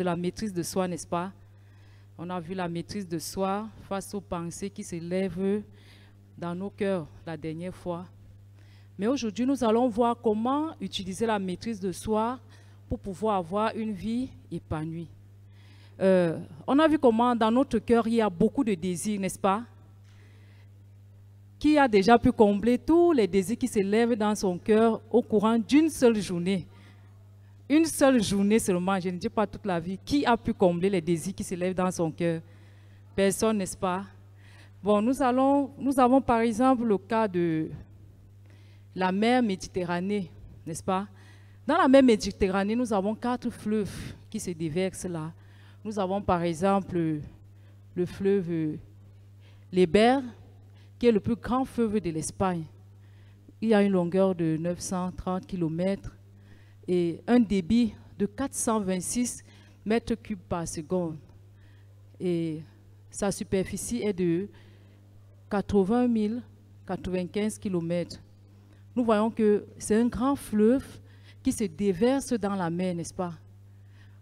de la maîtrise de soi, n'est-ce pas On a vu la maîtrise de soi face aux pensées qui s'élèvent dans nos cœurs la dernière fois. Mais aujourd'hui, nous allons voir comment utiliser la maîtrise de soi pour pouvoir avoir une vie épanouie. Euh, on a vu comment dans notre cœur, il y a beaucoup de désirs, n'est-ce pas Qui a déjà pu combler tous les désirs qui s'élèvent dans son cœur au courant d'une seule journée une seule journée seulement, je ne dis pas toute la vie, qui a pu combler les désirs qui s'élèvent dans son cœur Personne, n'est-ce pas Bon, nous, allons, nous avons par exemple le cas de la mer Méditerranée, n'est-ce pas Dans la mer Méditerranée, nous avons quatre fleuves qui se déversent là. Nous avons par exemple le fleuve Lébert, qui est le plus grand fleuve de l'Espagne. Il a une longueur de 930 km et un débit de 426 mètres cubes par seconde. Et sa superficie est de 80 095 km. Nous voyons que c'est un grand fleuve qui se déverse dans la mer, n'est-ce pas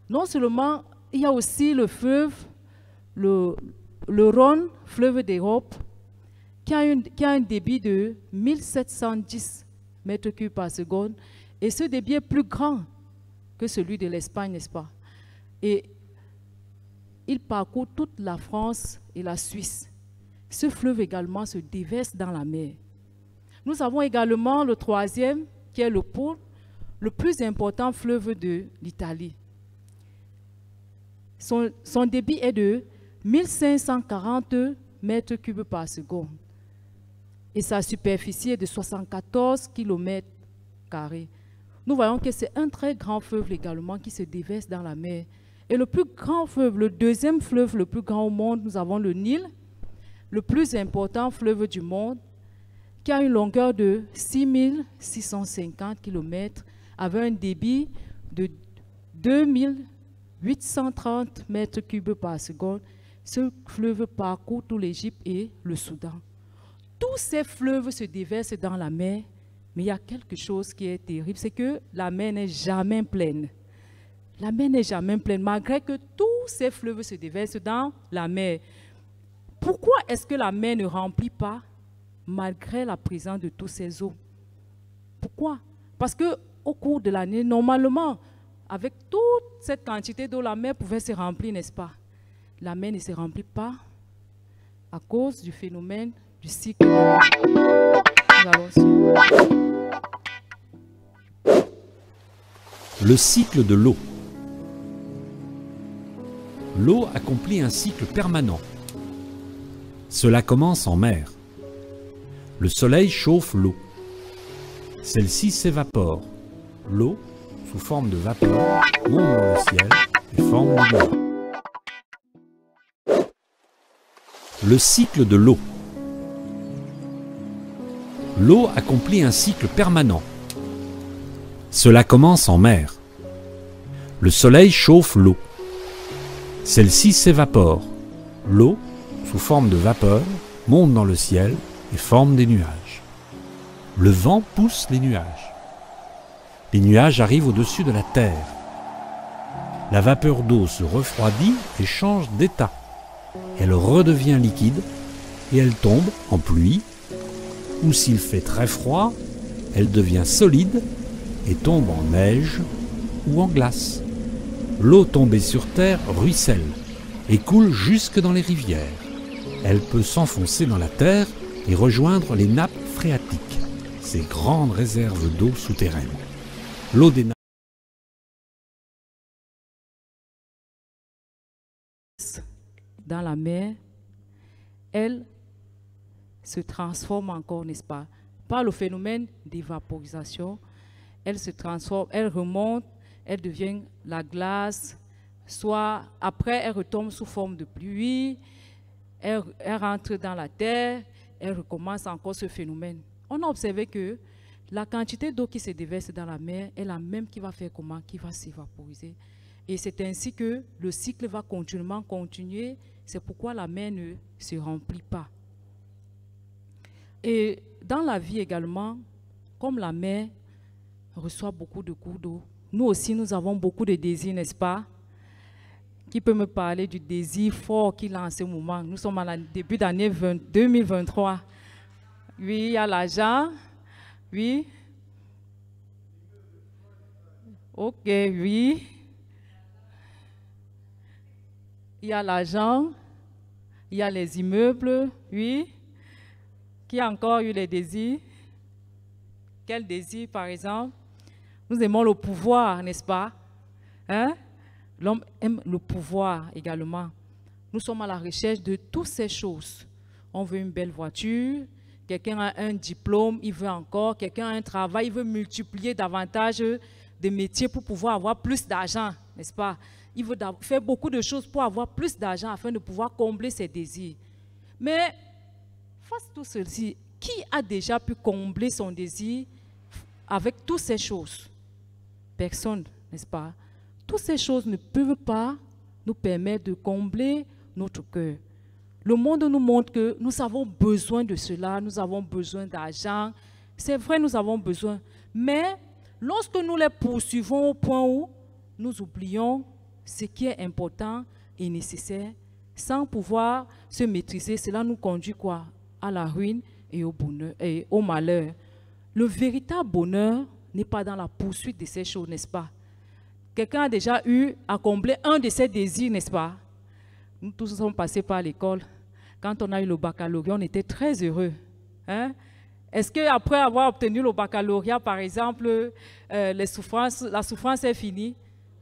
Non seulement, il y a aussi le fleuve, le, le Rhône, fleuve d'Europe, qui, a un débit de 1710 mètres cubes par seconde et ce débit est plus grand que celui de l'Espagne, n'est-ce pas Et il parcourt toute la France et la Suisse. Ce fleuve également se déverse dans la mer. Nous avons également le troisième, qui est le Pôle, le plus important fleuve de l'Italie. Son, débit est de 1540 mètres cubes par seconde et sa superficie est de 74 km carrés nous voyons que c'est un très grand fleuve également qui se déverse dans la mer. Et le plus grand fleuve, le deuxième fleuve le plus grand au monde, nous avons le Nil, le plus important fleuve du monde, qui a une longueur de 6650 km, avec un débit de 2830 m3 par seconde. Ce fleuve parcourt tout l'Égypte et le Soudan. Tous ces fleuves se déversent dans la mer mais il y a quelque chose qui est terrible, c'est que la mer n'est jamais pleine. La mer n'est jamais pleine, malgré que tous ces fleuves se déversent dans la mer. Pourquoi est-ce que la mer ne remplit pas malgré la présence de toutes ces eaux Pourquoi Parce que au cours de l'année, normalement, avec toute cette quantité d'eau, la mer pouvait se remplir, n'est-ce pas La mer ne se remplit pas à cause du phénomène du cycle. Le cycle de l'eau. L'eau accomplit un cycle permanent. Cela commence en mer. Le soleil chauffe l'eau. Celle-ci s'évapore. L'eau, sous forme de vapeur, monte dans le ciel et forme l'eau. Le cycle de l'eau l'eau accomplit un cycle permanent. Cela commence en mer. Le soleil chauffe l'eau. Celle-ci s'évapore. L'eau, sous forme de vapeur, monte dans le ciel et forme des nuages. Le vent pousse les nuages. Les nuages arrivent au-dessus de la Terre. La vapeur d'eau se refroidit et change d'état. Elle redevient liquide et elle tombe en pluie ou s'il fait très froid, elle devient solide et tombe en neige ou en glace. L'eau tombée sur terre ruisselle et coule jusque dans les rivières. Elle peut s'enfoncer dans la terre et rejoindre les nappes phréatiques, ces grandes réserves d'eau souterraines. L'eau des nappes dans la mer, elle se transforme encore, n'est-ce pas Par le phénomène d'évaporisation, elle se transforme, elle remonte, elle devient la glace, soit après elle retombe sous forme de pluie, elle, rentre dans la terre, elle recommence encore ce phénomène. On a observé que la quantité d'eau qui se déverse dans la mer est la même qui va faire comment Qui va s'évaporiser. Et c'est ainsi que le cycle va continuellement continuer. C'est pourquoi la mer ne se remplit pas. Et dans la vie également, comme la mer reçoit beaucoup de coups d'eau, nous aussi, nous avons beaucoup de désirs, n'est-ce pas Qui peut me parler du désir fort qu'il a en ce moment Nous sommes à la début d'année 2023. Oui, il y a l'argent. Oui. Ok, oui. Il y a l'argent. Il y a les immeubles. Oui qui a encore eu les désirs. Quel désir, par exemple Nous aimons le pouvoir, n'est-ce pas hein? L'homme aime le pouvoir également. Nous sommes à la recherche de toutes ces choses. On veut une belle voiture, quelqu'un a un diplôme, il veut encore, quelqu'un a un travail, il veut multiplier davantage de métiers pour pouvoir avoir plus d'argent, n'est-ce pas Il veut faire beaucoup de choses pour avoir plus d'argent afin de pouvoir combler ses désirs. Mais Face à tout ceci, qui a déjà pu combler son désir avec toutes ces choses Personne, n'est-ce pas Toutes ces choses ne peuvent pas nous permettre de combler notre cœur. Le monde nous montre que nous avons besoin de cela, nous avons besoin d'argent. C'est vrai, nous avons besoin. Mais lorsque nous les poursuivons au point où nous oublions ce qui est important et nécessaire, sans pouvoir se maîtriser, cela nous conduit quoi à la ruine et au, bonheur, et au malheur. Le véritable bonheur n'est pas dans la poursuite de ces choses, n'est-ce pas Quelqu'un a déjà eu à combler un de ses désirs, n'est-ce pas Nous tous sommes passés par l'école. Quand on a eu le baccalauréat, on était très heureux. Hein? Est-ce qu'après avoir obtenu le baccalauréat, par exemple, euh, les souffrances, la souffrance est finie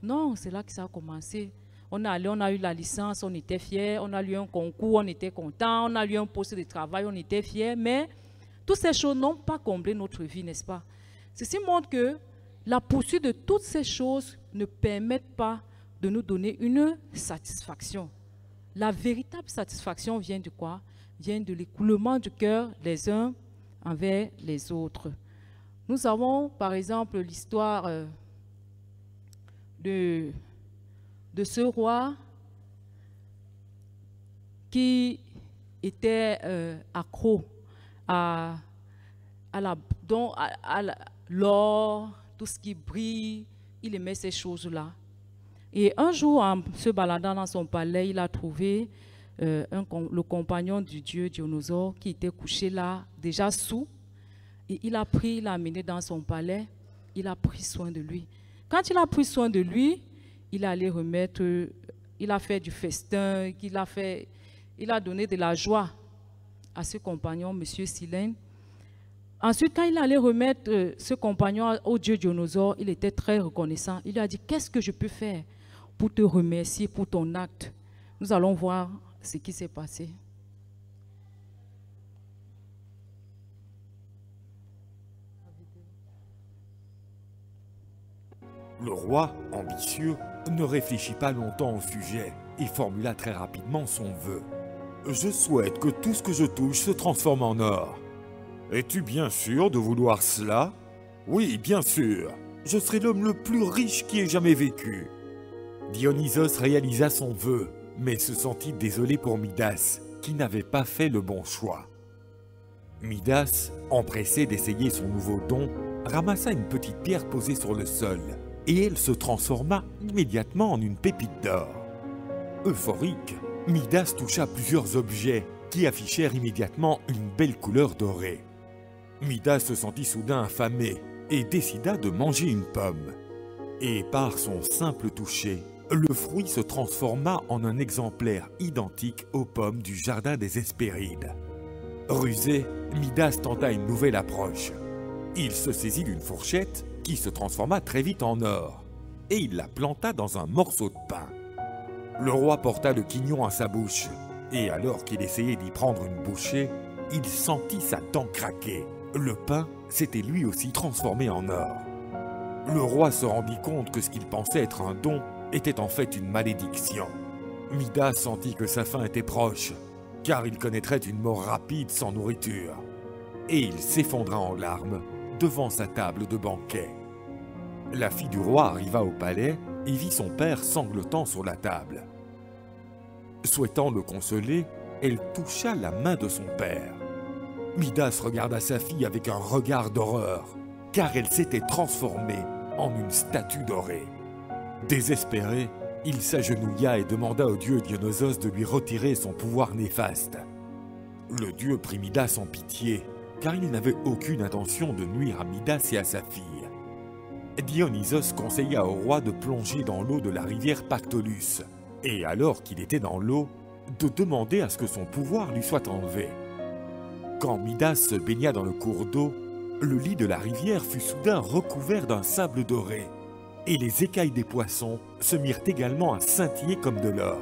Non, c'est là que ça a commencé. On a eu la licence, on était fiers, on a eu un concours, on était content, on a eu un poste de travail, on était fiers, mais toutes ces choses n'ont pas comblé notre vie, n'est-ce pas Ceci montre que la poursuite de toutes ces choses ne permet pas de nous donner une satisfaction. La véritable satisfaction vient de quoi Vient de l'écoulement du cœur les uns envers les autres. Nous avons par exemple l'histoire euh, de de ce roi qui était euh, accro à, à la, à, l'or, tout ce qui brille, il aimait ces choses-là. Et un jour, en se baladant dans son palais, il a trouvé euh, le compagnon du dieu Dionysos qui était couché là, déjà sous. Et il a pris, il l'a amené dans son palais, il a pris soin de lui. Quand il a pris soin de lui, il remettre, il a fait du festin, il a, fait, il a donné de la joie à ce compagnon, M. Silène. Ensuite, quand il allait remettre euh, ce compagnon au dieu Dionysos, il était très reconnaissant. Il lui a dit, qu'est-ce que je peux faire pour te remercier pour ton acte Nous allons voir ce qui s'est passé. Le roi, ambitieux, ne réfléchit pas longtemps au sujet et formula très rapidement son vœu. Je souhaite que tout ce que je touche se transforme en or. Es-tu bien sûr de vouloir cela Oui, bien sûr. Je serai l'homme le plus riche qui ait jamais vécu. Dionysos réalisa son vœu, mais se sentit désolé pour Midas, qui n'avait pas fait le bon choix. Midas, empressé d'essayer son nouveau don, ramassa une petite pierre posée sur le sol et elle se transforma immédiatement en une pépite d'or. Euphorique, Midas toucha plusieurs objets qui affichèrent immédiatement une belle couleur dorée. Midas se sentit soudain affamé et décida de manger une pomme. Et par son simple toucher, le fruit se transforma en un exemplaire identique aux pommes du jardin des Hespérides. Rusé, Midas tenta une nouvelle approche. Il se saisit d'une fourchette qui se transforma très vite en or, et il la planta dans un morceau de pain. Le roi porta le quignon à sa bouche, et alors qu'il essayait d'y prendre une bouchée, il sentit sa dent craquer. Le pain s'était lui aussi transformé en or. Le roi se rendit compte que ce qu'il pensait être un don était en fait une malédiction. Midas sentit que sa fin était proche, car il connaîtrait une mort rapide sans nourriture. Et il s'effondra en larmes devant sa table de banquet. La fille du roi arriva au palais et vit son père sanglotant sur la table. Souhaitant le consoler, elle toucha la main de son père. Midas regarda sa fille avec un regard d'horreur, car elle s'était transformée en une statue dorée. Désespéré, il s'agenouilla et demanda au dieu Dionysos de lui retirer son pouvoir néfaste. Le dieu prit Midas en pitié car il n'avait aucune intention de nuire à Midas et à sa fille. Dionysos conseilla au roi de plonger dans l'eau de la rivière Pactolus, et alors qu'il était dans l'eau, de demander à ce que son pouvoir lui soit enlevé. Quand Midas se baigna dans le cours d'eau, le lit de la rivière fut soudain recouvert d'un sable doré, et les écailles des poissons se mirent également à scintiller comme de l'or.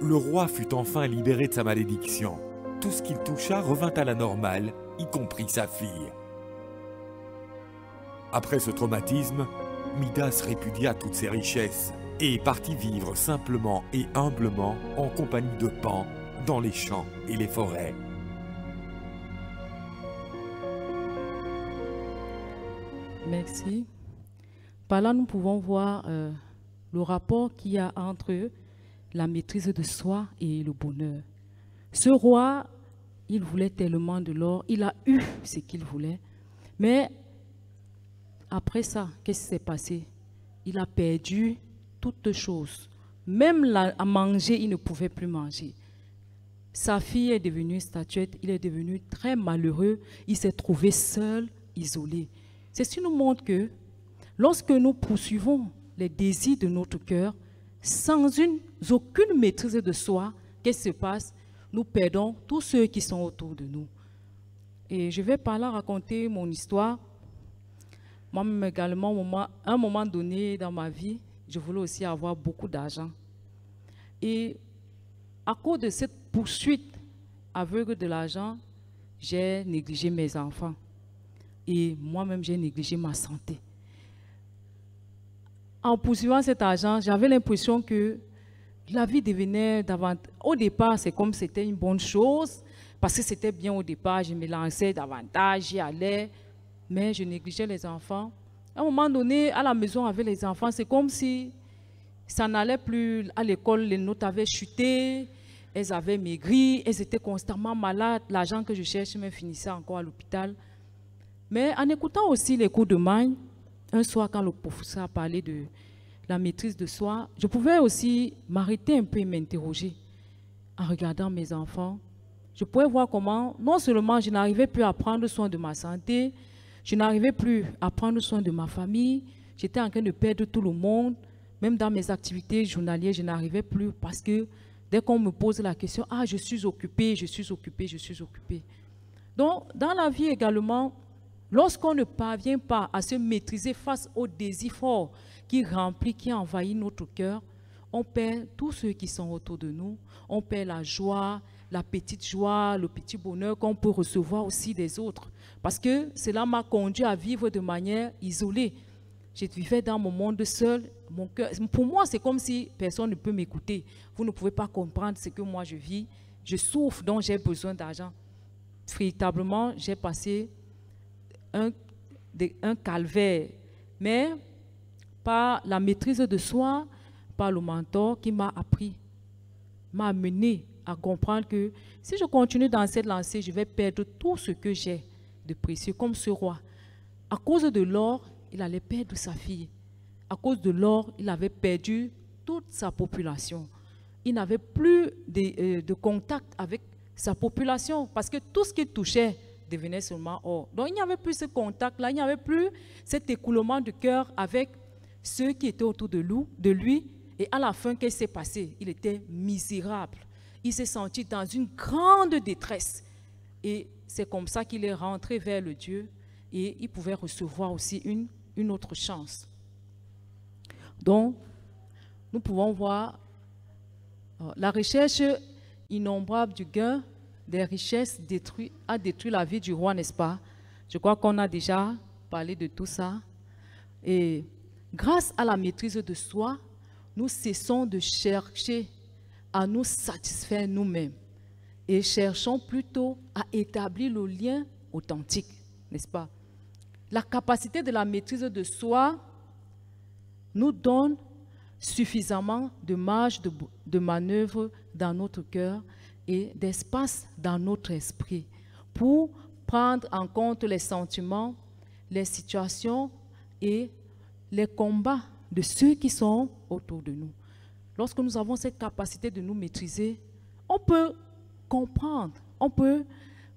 Le roi fut enfin libéré de sa malédiction. Tout ce qu'il toucha revint à la normale, y compris sa fille. Après ce traumatisme, Midas répudia toutes ses richesses et partit vivre simplement et humblement en compagnie de Pan dans les champs et les forêts. Merci. Par là, nous pouvons voir euh, le rapport qu'il y a entre la maîtrise de soi et le bonheur. Ce roi il voulait tellement de l'or. Il a eu ce qu'il voulait. Mais après ça, qu'est-ce qui s'est passé Il a perdu toutes choses. Même à manger, il ne pouvait plus manger. Sa fille est devenue statuette. Il est devenu très malheureux. Il s'est trouvé seul, isolé. C'est qui nous montre que lorsque nous poursuivons les désirs de notre cœur sans aucune maîtrise de soi, qu'est-ce qui se passe nous perdons tous ceux qui sont autour de nous. Et je vais par là raconter mon histoire. Moi-même également, à un moment donné dans ma vie, je voulais aussi avoir beaucoup d'argent. Et à cause de cette poursuite aveugle de l'argent, j'ai négligé mes enfants. Et moi-même, j'ai négligé ma santé. En poursuivant cet argent, j'avais l'impression que la vie devenait davantage. Au départ, c'est comme c'était une bonne chose, parce que c'était bien au départ, je me lançais davantage, j'y allais, mais je négligeais les enfants. À un moment donné, à la maison avec les enfants, c'est comme si ça n'allait plus. À l'école, les notes avaient chuté, elles avaient maigri, elles étaient constamment malades. L'argent que je cherchais, me finissait encore à l'hôpital. Mais en écoutant aussi les cours de magne, un soir, quand le professeur a parlé de la maîtrise de soi, je pouvais aussi m'arrêter un peu et m'interroger en regardant mes enfants. Je pouvais voir comment, non seulement je n'arrivais plus à prendre soin de ma santé, je n'arrivais plus à prendre soin de ma famille, j'étais en train de perdre tout le monde, même dans mes activités journalières, je n'arrivais plus parce que dès qu'on me pose la question, ah, je suis occupé, je suis occupé, je suis occupé. Donc, dans la vie également, Lorsqu'on ne parvient pas à se maîtriser face au désir fort qui remplit, qui envahit notre cœur, on perd tous ceux qui sont autour de nous. On perd la joie, la petite joie, le petit bonheur qu'on peut recevoir aussi des autres. Parce que cela m'a conduit à vivre de manière isolée. Je vivais dans mon monde seul. Mon cœur, pour moi, c'est comme si personne ne peut m'écouter. Vous ne pouvez pas comprendre ce que moi je vis. Je souffre, donc j'ai besoin d'argent. Véritablement, j'ai passé un, un calvaire, mais par la maîtrise de soi, par le mentor qui m'a appris, m'a amené à comprendre que si je continue dans cette lancée, je vais perdre tout ce que j'ai de précieux, comme ce roi. À cause de l'or, il allait perdre sa fille. À cause de l'or, il avait perdu toute sa population. Il n'avait plus de euh, contact avec sa population parce que tout ce qu'il touchait, devenait seulement or. Donc il n'y avait plus ce contact-là, il n'y avait plus cet écoulement de cœur avec ceux qui étaient autour de lui, de lui. Et à la fin, qu'est-ce qui s'est passé Il était misérable. Il s'est senti dans une grande détresse. Et c'est comme ça qu'il est rentré vers le Dieu et il pouvait recevoir aussi une, une autre chance. Donc, nous pouvons voir euh, la recherche innombrable du gain des richesses détruit, a détruit la vie du roi, n'est-ce pas Je crois qu'on a déjà parlé de tout ça. Et grâce à la maîtrise de soi, nous cessons de chercher à nous satisfaire nous-mêmes et cherchons plutôt à établir le lien authentique, n'est-ce pas La capacité de la maîtrise de soi nous donne suffisamment de marge de, de manœuvre dans notre cœur et d'espace dans notre esprit pour prendre en compte les sentiments, les situations et les combats de ceux qui sont autour de nous. Lorsque nous avons cette capacité de nous maîtriser, on peut comprendre, on peut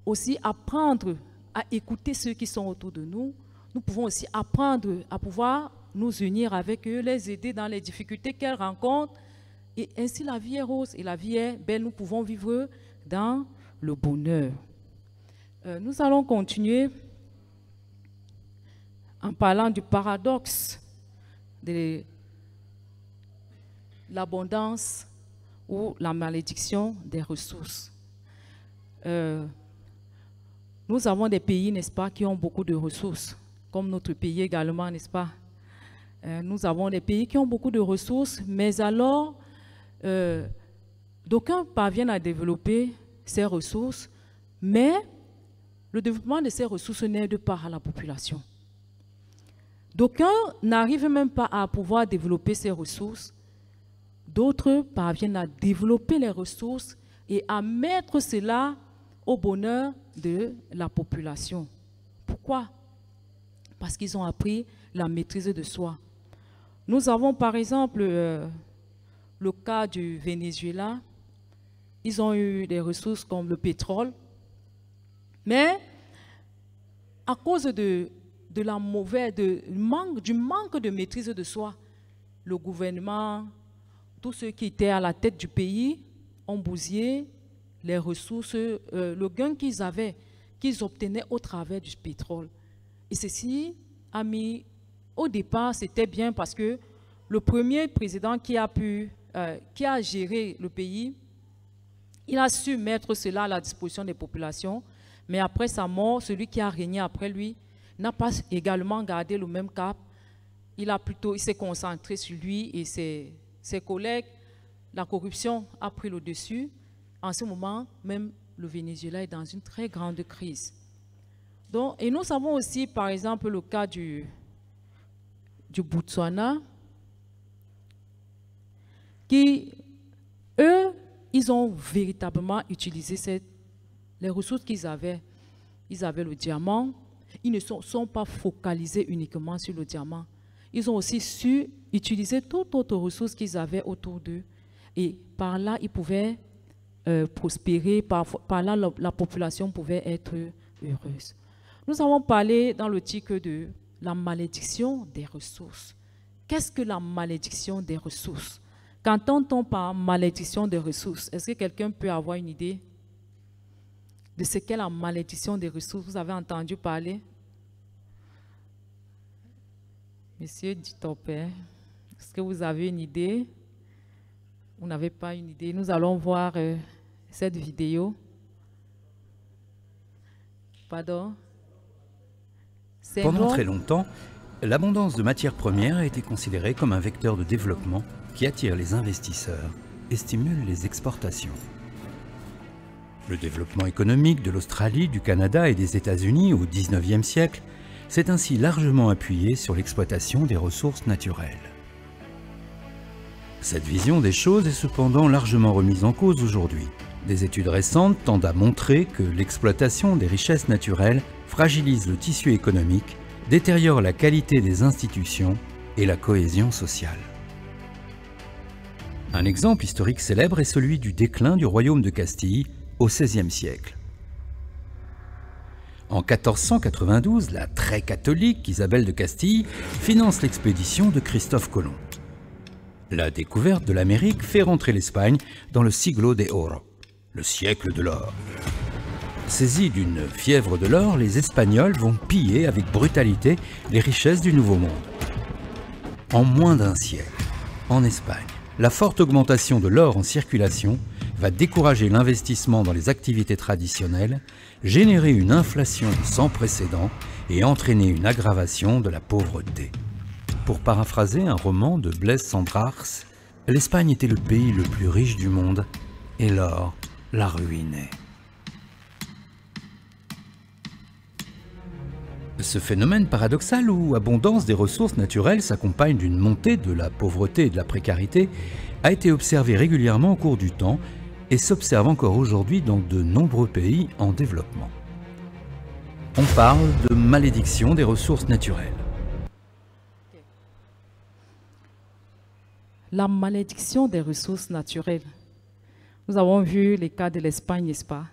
aussi apprendre à écouter ceux qui sont autour de nous. Nous pouvons aussi apprendre à pouvoir nous unir avec eux, les aider dans les difficultés qu'elles rencontrent et ainsi la vie est rose et la vie est belle. Nous pouvons vivre dans le bonheur. Euh, nous allons continuer en parlant du paradoxe de l'abondance ou la malédiction des ressources. Euh, nous avons des pays, n'est-ce pas, qui ont beaucoup de ressources, comme notre pays également, n'est-ce pas euh, Nous avons des pays qui ont beaucoup de ressources, mais alors euh, d'aucuns parviennent à développer ces ressources, mais le développement de ces ressources n'aide pas à la population. D'aucuns n'arrivent même pas à pouvoir développer ces ressources. D'autres parviennent à développer les ressources et à mettre cela au bonheur de la population. Pourquoi Parce qu'ils ont appris la maîtrise de soi. Nous avons par exemple euh, le cas du Venezuela, ils ont eu des ressources comme le pétrole, mais à cause de, de la mauvaise, de, manque, du manque de maîtrise de soi, le gouvernement, tous ceux qui étaient à la tête du pays ont bousillé les ressources, euh, le gain qu'ils avaient, qu'ils obtenaient au travers du pétrole. Et ceci amis, au départ, c'était bien parce que le premier président qui a pu euh, qui a géré le pays, il a su mettre cela à la disposition des populations, mais après sa mort, celui qui a régné après lui n'a pas également gardé le même cap. Il a plutôt, il s'est concentré sur lui et ses, ses collègues. La corruption a pris le dessus. En ce moment, même le Venezuela est dans une très grande crise. Donc, et nous savons aussi, par exemple, le cas du, du Botswana, qui, eux, ils ont véritablement utilisé cette, les ressources qu'ils avaient. Ils avaient le diamant. Ils ne sont, pas focalisés uniquement sur le diamant. Ils ont aussi su utiliser toute autre ressources qu'ils avaient autour d'eux. Et par là, ils pouvaient euh, prospérer, par, là, la, population pouvait être heureuse. Nous avons parlé dans le titre de la malédiction des ressources. Qu'est-ce que la malédiction des ressources Qu'entend-on par malédiction des ressources Est-ce que quelqu'un peut avoir une idée de ce qu'est la malédiction des ressources Vous avez entendu parler Monsieur Ditopé, est-ce que vous avez une idée Vous n'avez pas une idée. Nous allons voir euh, cette vidéo. Pardon Pendant très longtemps, l'abondance de matières premières a été considérée comme un vecteur de développement qui attire les investisseurs et stimule les exportations. Le développement économique de l'Australie, du Canada et des États-Unis au XIXe siècle s'est ainsi largement appuyé sur l'exploitation des ressources naturelles. Cette vision des choses est cependant largement remise en cause aujourd'hui. Des études récentes tendent à montrer que l'exploitation des richesses naturelles fragilise le tissu économique, détériore la qualité des institutions et la cohésion sociale. Un exemple historique célèbre est celui du déclin du royaume de Castille au XVIe siècle. En 1492, la très catholique Isabelle de Castille finance l'expédition de Christophe Colomb. La découverte de l'Amérique fait rentrer l'Espagne dans le siglo de oro, le siècle de l'or. Saisis d'une fièvre de l'or, les Espagnols vont piller avec brutalité les richesses du Nouveau Monde. En moins d'un siècle, en Espagne, la forte augmentation de l'or en circulation va décourager l'investissement dans les activités traditionnelles, générer une inflation sans précédent et entraîner une aggravation de la pauvreté. Pour paraphraser un roman de Blaise Cendrars, l'Espagne était le pays le plus riche du monde et l'or la ruinait. Ce phénomène paradoxal où abondance des ressources naturelles s'accompagne d'une montée de la pauvreté et de la précarité a été observé régulièrement au cours du temps et s'observe encore aujourd'hui dans de nombreux pays en développement. On parle de malédiction des ressources naturelles. La malédiction des ressources naturelles. Nous avons vu les cas de l'Espagne, n'est-ce pas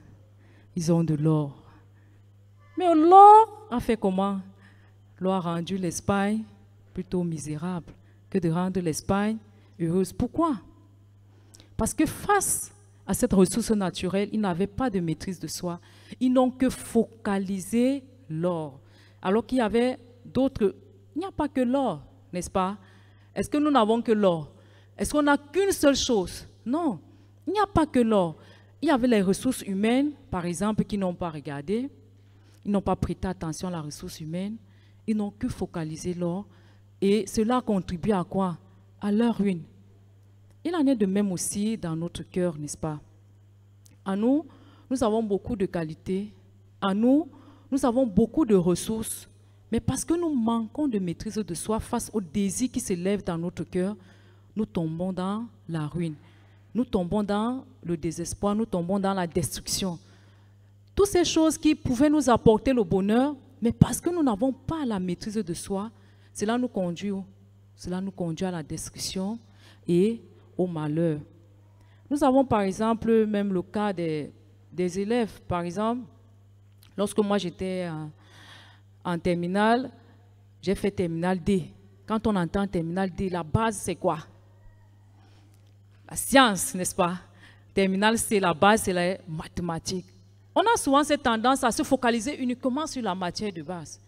Ils ont de l'or, mais l'or a fait comment L'or a rendu l'Espagne plutôt misérable que de rendre l'Espagne heureuse. Pourquoi Parce que face à cette ressource naturelle, ils n'avaient pas de maîtrise de soi. Ils n'ont que focalisé l'or. Alors qu'il y avait d'autres... Il n'y a pas que l'or, n'est-ce pas Est-ce que nous n'avons que l'or Est-ce qu'on n'a qu'une seule chose Non, il n'y a pas que l'or. Il y avait les ressources humaines, par exemple, qui n'ont pas regardé. Ils n'ont pas prêté attention à la ressource humaine. Ils n'ont que focalisé l'or. Et cela contribue à quoi À leur ruine. Il en est de même aussi dans notre cœur, n'est-ce pas À nous, nous avons beaucoup de qualités. À nous, nous avons beaucoup de ressources. Mais parce que nous manquons de maîtrise de soi face aux désirs qui s'élèvent dans notre cœur, nous tombons dans la ruine. Nous tombons dans le désespoir, nous tombons dans la destruction toutes ces choses qui pouvaient nous apporter le bonheur, mais parce que nous n'avons pas la maîtrise de soi, cela nous conduit, cela nous conduit à la destruction et au malheur. Nous avons par exemple même le cas des, élèves. Par exemple, lorsque moi j'étais en, terminale, j'ai fait terminale D. Quand on entend terminale D, la base c'est quoi La science, n'est-ce pas Terminale c'est la base c'est la mathématique on a souvent cette tendance à se focaliser uniquement sur la matière de base.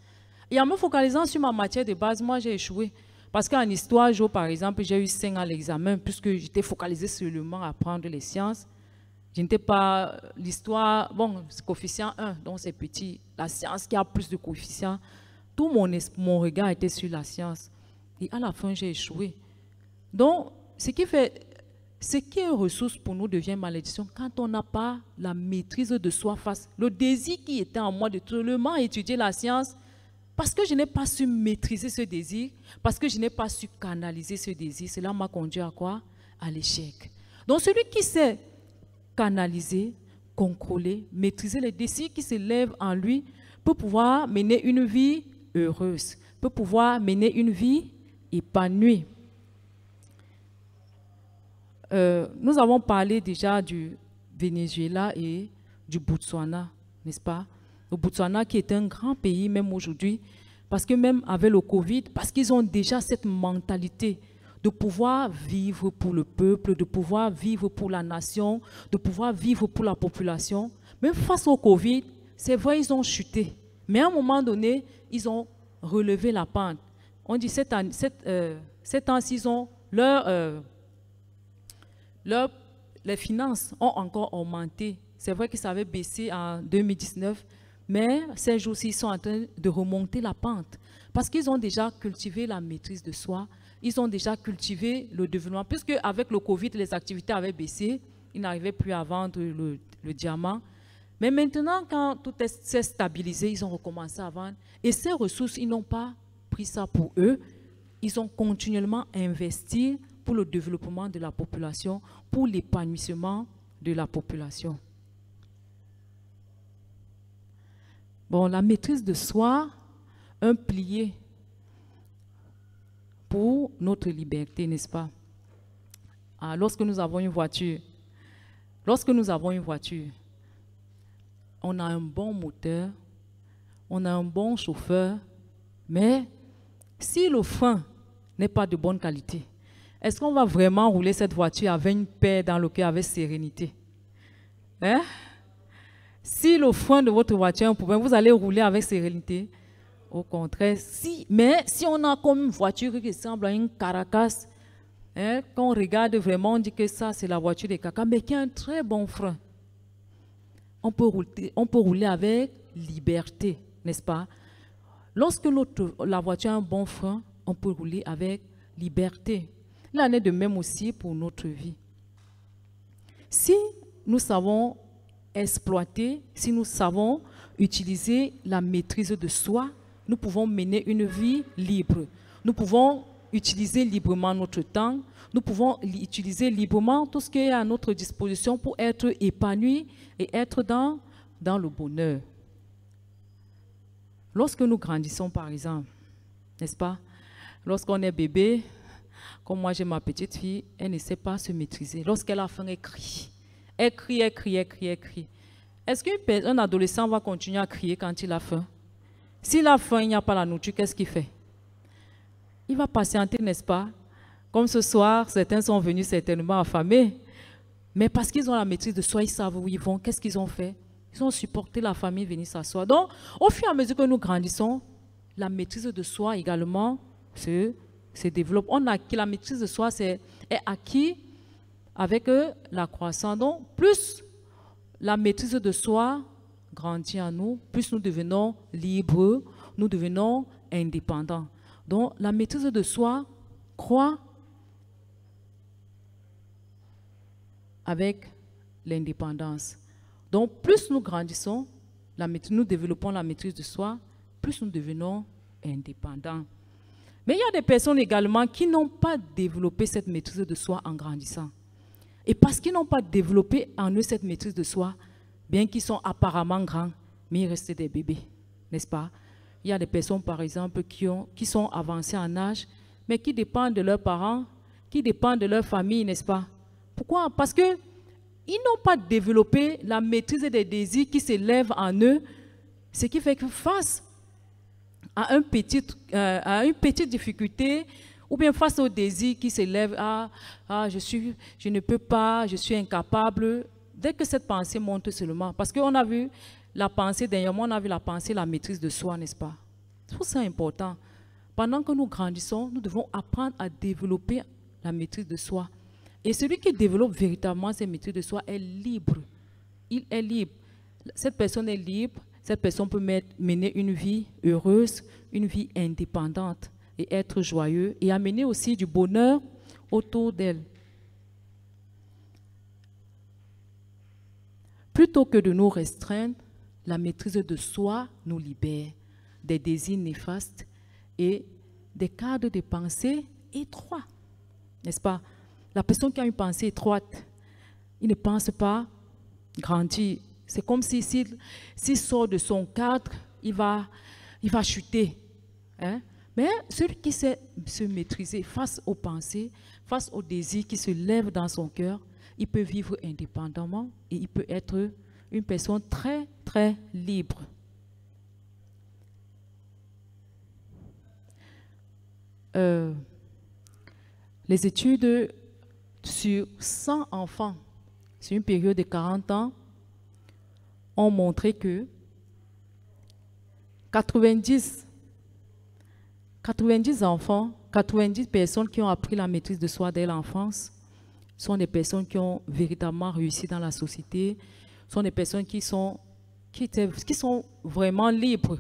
Et en me focalisant sur ma matière de base, moi, j'ai échoué. Parce qu'en histoire, par exemple, j'ai eu 5 à l'examen, puisque j'étais focalisé seulement à apprendre les sciences. Je n'étais pas l'histoire, bon, c'est coefficient 1, donc c'est petit. La science qui a plus de coefficients. Tout mon, mon regard était sur la science. Et à la fin, j'ai échoué. Donc, ce qui fait ce qui est ressource pour nous devient malédiction quand on n'a pas la maîtrise de soi face. Le désir qui était en moi de tout le monde étudier la science, parce que je n'ai pas su maîtriser ce désir, parce que je n'ai pas su canaliser ce désir, cela m'a conduit à quoi À l'échec. Donc celui qui sait canaliser, contrôler, maîtriser les désirs qui s'élèvent en lui peut pouvoir mener une vie heureuse, peut pouvoir mener une vie épanouie. Euh, nous avons parlé déjà du Venezuela et du Botswana, n'est-ce pas Le Botswana qui est un grand pays même aujourd'hui, parce que même avec le Covid, parce qu'ils ont déjà cette mentalité de pouvoir vivre pour le peuple, de pouvoir vivre pour la nation, de pouvoir vivre pour la population. Même face au Covid, c'est vrai, ils ont chuté. Mais à un moment donné, ils ont relevé la pente. On dit cette euh, année, cette, cette ils ont leur... Euh, les finances ont encore augmenté. C'est vrai ça avait baissé en 2019, mais ces jours-ci, ils sont en train de remonter la pente parce qu'ils ont déjà cultivé la maîtrise de soi, ils ont déjà cultivé le développement. Puisque avec le Covid, les activités avaient baissé, ils n'arrivaient plus à vendre le, le diamant. Mais maintenant, quand tout s'est stabilisé, ils ont recommencé à vendre. Et ces ressources, ils n'ont pas pris ça pour eux. Ils ont continuellement investi pour le développement de la population, pour l'épanouissement de la population. Bon, la maîtrise de soi, un plié pour notre liberté, n'est-ce pas ah, Lorsque nous avons une voiture, lorsque nous avons une voiture, on a un bon moteur, on a un bon chauffeur, mais si le frein n'est pas de bonne qualité, est-ce qu'on va vraiment rouler cette voiture avec une paix dans le cœur, avec sérénité hein? Si le frein de votre voiture est un vous allez rouler avec sérénité. Au contraire, si, mais si on a comme une voiture qui ressemble à une caracas, hein, on regarde vraiment, on dit que ça, c'est la voiture de caca, mais qui a un très bon frein. On peut rouler, on peut rouler avec liberté, n'est-ce pas Lorsque la voiture a un bon frein, on peut rouler avec liberté. Il en est de même aussi pour notre vie. Si nous savons exploiter, si nous savons utiliser la maîtrise de soi, nous pouvons mener une vie libre. Nous pouvons utiliser librement notre temps. Nous pouvons utiliser librement tout ce qui est à notre disposition pour être épanoui et être dans, dans le bonheur. Lorsque nous grandissons, par exemple, n'est-ce pas Lorsqu'on est bébé, comme moi, j'ai ma petite fille, elle ne sait pas se maîtriser. Lorsqu'elle a faim, elle crie. Elle crie, elle crie, elle crie, elle crie. Est-ce qu'un adolescent va continuer à crier quand il a faim S'il a faim, il n'y a pas la nourriture, qu'est-ce qu'il fait Il va patienter, n'est-ce pas Comme ce soir, certains sont venus certainement affamés. Mais parce qu'ils ont la maîtrise de soi, ils savent où ils vont, qu'est-ce qu'ils ont fait Ils ont supporté la famille venir s'asseoir. Donc, au fur et à mesure que nous grandissons, la maîtrise de soi également se se développe. On acquis la maîtrise de soi, c'est est acquis avec euh, la croissance. Donc, plus la maîtrise de soi grandit en nous, plus nous devenons libres, nous devenons indépendants. Donc, la maîtrise de soi croît avec l'indépendance. Donc, plus nous grandissons, la nous développons la maîtrise de soi, plus nous devenons indépendants. Mais il y a des personnes également qui n'ont pas développé cette maîtrise de soi en grandissant. Et parce qu'ils n'ont pas développé en eux cette maîtrise de soi, bien qu'ils sont apparemment grands, mais ils restent des bébés, n'est-ce pas Il y a des personnes, par exemple, qui, ont, qui sont avancées en âge, mais qui dépendent de leurs parents, qui dépendent de leur famille, n'est-ce pas Pourquoi Parce que ils n'ont pas développé la maîtrise des désirs qui s'élèvent en eux, ce qui fait que face à, un petit, euh, une petite difficulté ou bien face au désir qui s'élève à ah, je, suis, je ne peux pas, je suis incapable. Dès que cette pensée monte seulement, parce qu'on a vu la pensée, dernièrement, on a vu la pensée, la maîtrise de soi, n'est-ce pas Tout ça important. Pendant que nous grandissons, nous devons apprendre à développer la maîtrise de soi. Et celui qui développe véritablement cette maîtrise de soi est libre. Il est libre. Cette personne est libre cette personne peut mener une vie heureuse, une vie indépendante et être joyeux et amener aussi du bonheur autour d'elle. Plutôt que de nous restreindre, la maîtrise de soi nous libère des désirs néfastes et des cadres de pensée étroits. N'est-ce pas La personne qui a une pensée étroite, il ne pense pas grandir, c'est comme si s'il sort de son cadre, il va, il va chuter. Hein. Mais celui qui sait se maîtriser face aux pensées, face aux désirs qui se lèvent dans son cœur, il peut vivre indépendamment et il peut être une personne très, très libre. Euh, les études sur 100 enfants, sur une période de 40 ans, ont montré que 90, 90 enfants, 90 personnes qui ont appris la maîtrise de soi dès l'enfance sont des personnes qui ont véritablement réussi dans la société, sont des personnes qui sont, qui, qui sont vraiment libres.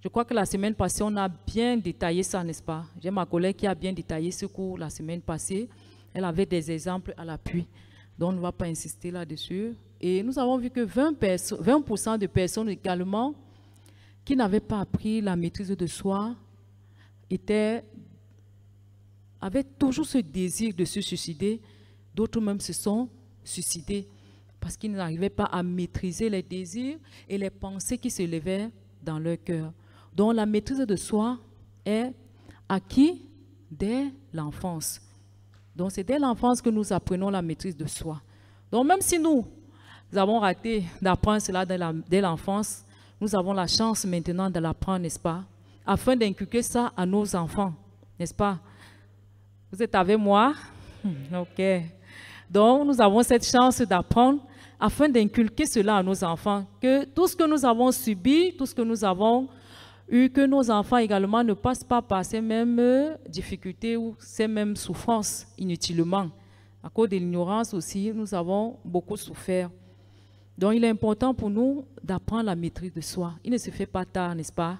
Je crois que la semaine passée, on a bien détaillé ça, n'est-ce pas J'ai ma collègue qui a bien détaillé ce cours la semaine passée. Elle avait des exemples à l'appui. Donc, on ne va pas insister là-dessus. Et nous avons vu que 20%, 20 de personnes également qui n'avaient pas appris la maîtrise de soi étaient, avaient toujours ce désir de se suicider. D'autres même se sont suicidés parce qu'ils n'arrivaient pas à maîtriser les désirs et les pensées qui se levaient dans leur cœur. Donc la maîtrise de soi est acquise dès l'enfance. Donc c'est dès l'enfance que nous apprenons la maîtrise de soi. Donc même si nous, nous avons raté d'apprendre cela dès l'enfance. Nous avons la chance maintenant de l'apprendre, n'est-ce pas Afin d'inculquer ça à nos enfants, n'est-ce pas Vous êtes avec moi Ok. Donc, nous avons cette chance d'apprendre afin d'inculquer cela à nos enfants, que tout ce que nous avons subi, tout ce que nous avons eu, que nos enfants également ne passent pas par ces mêmes euh, difficultés ou ces mêmes souffrances inutilement. À cause de l'ignorance aussi, nous avons beaucoup souffert. Donc il est important pour nous d'apprendre la maîtrise de soi. Il ne se fait pas tard, n'est-ce pas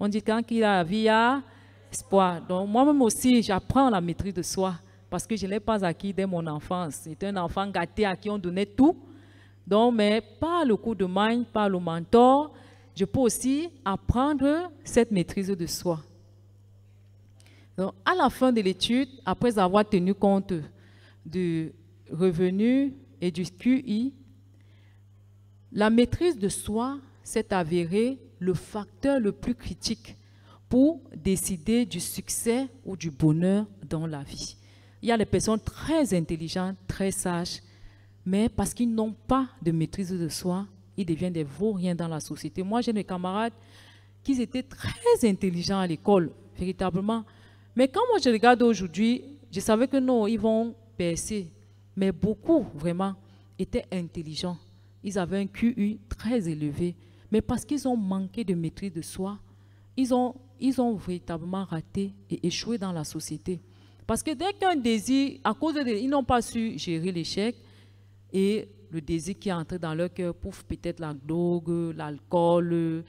On dit quand il y a vie, il y a espoir. Donc moi-même aussi, j'apprends la maîtrise de soi parce que je ne l'ai pas acquis dès mon enfance. C'était un enfant gâté à qui on donnait tout. Donc, mais par le coup de main, par le mentor, je peux aussi apprendre cette maîtrise de soi. Donc, à la fin de l'étude, après avoir tenu compte du revenu et du QI, la maîtrise de soi s'est avérée le facteur le plus critique pour décider du succès ou du bonheur dans la vie. Il y a des personnes très intelligentes, très sages, mais parce qu'ils n'ont pas de maîtrise de soi, ils deviennent des vauriens dans la société. Moi, j'ai des camarades qui étaient très intelligents à l'école, véritablement. Mais quand moi je regarde aujourd'hui, je savais que non, ils vont percer. Mais beaucoup, vraiment, étaient intelligents ils avaient un QI très élevé, mais parce qu'ils ont manqué de maîtrise de soi, ils ont, ils ont véritablement raté et échoué dans la société. Parce que dès qu'un désir, à cause de, ils n'ont pas su gérer l'échec et le désir qui est entré dans leur cœur pouf, peut-être la drogue, l'alcool,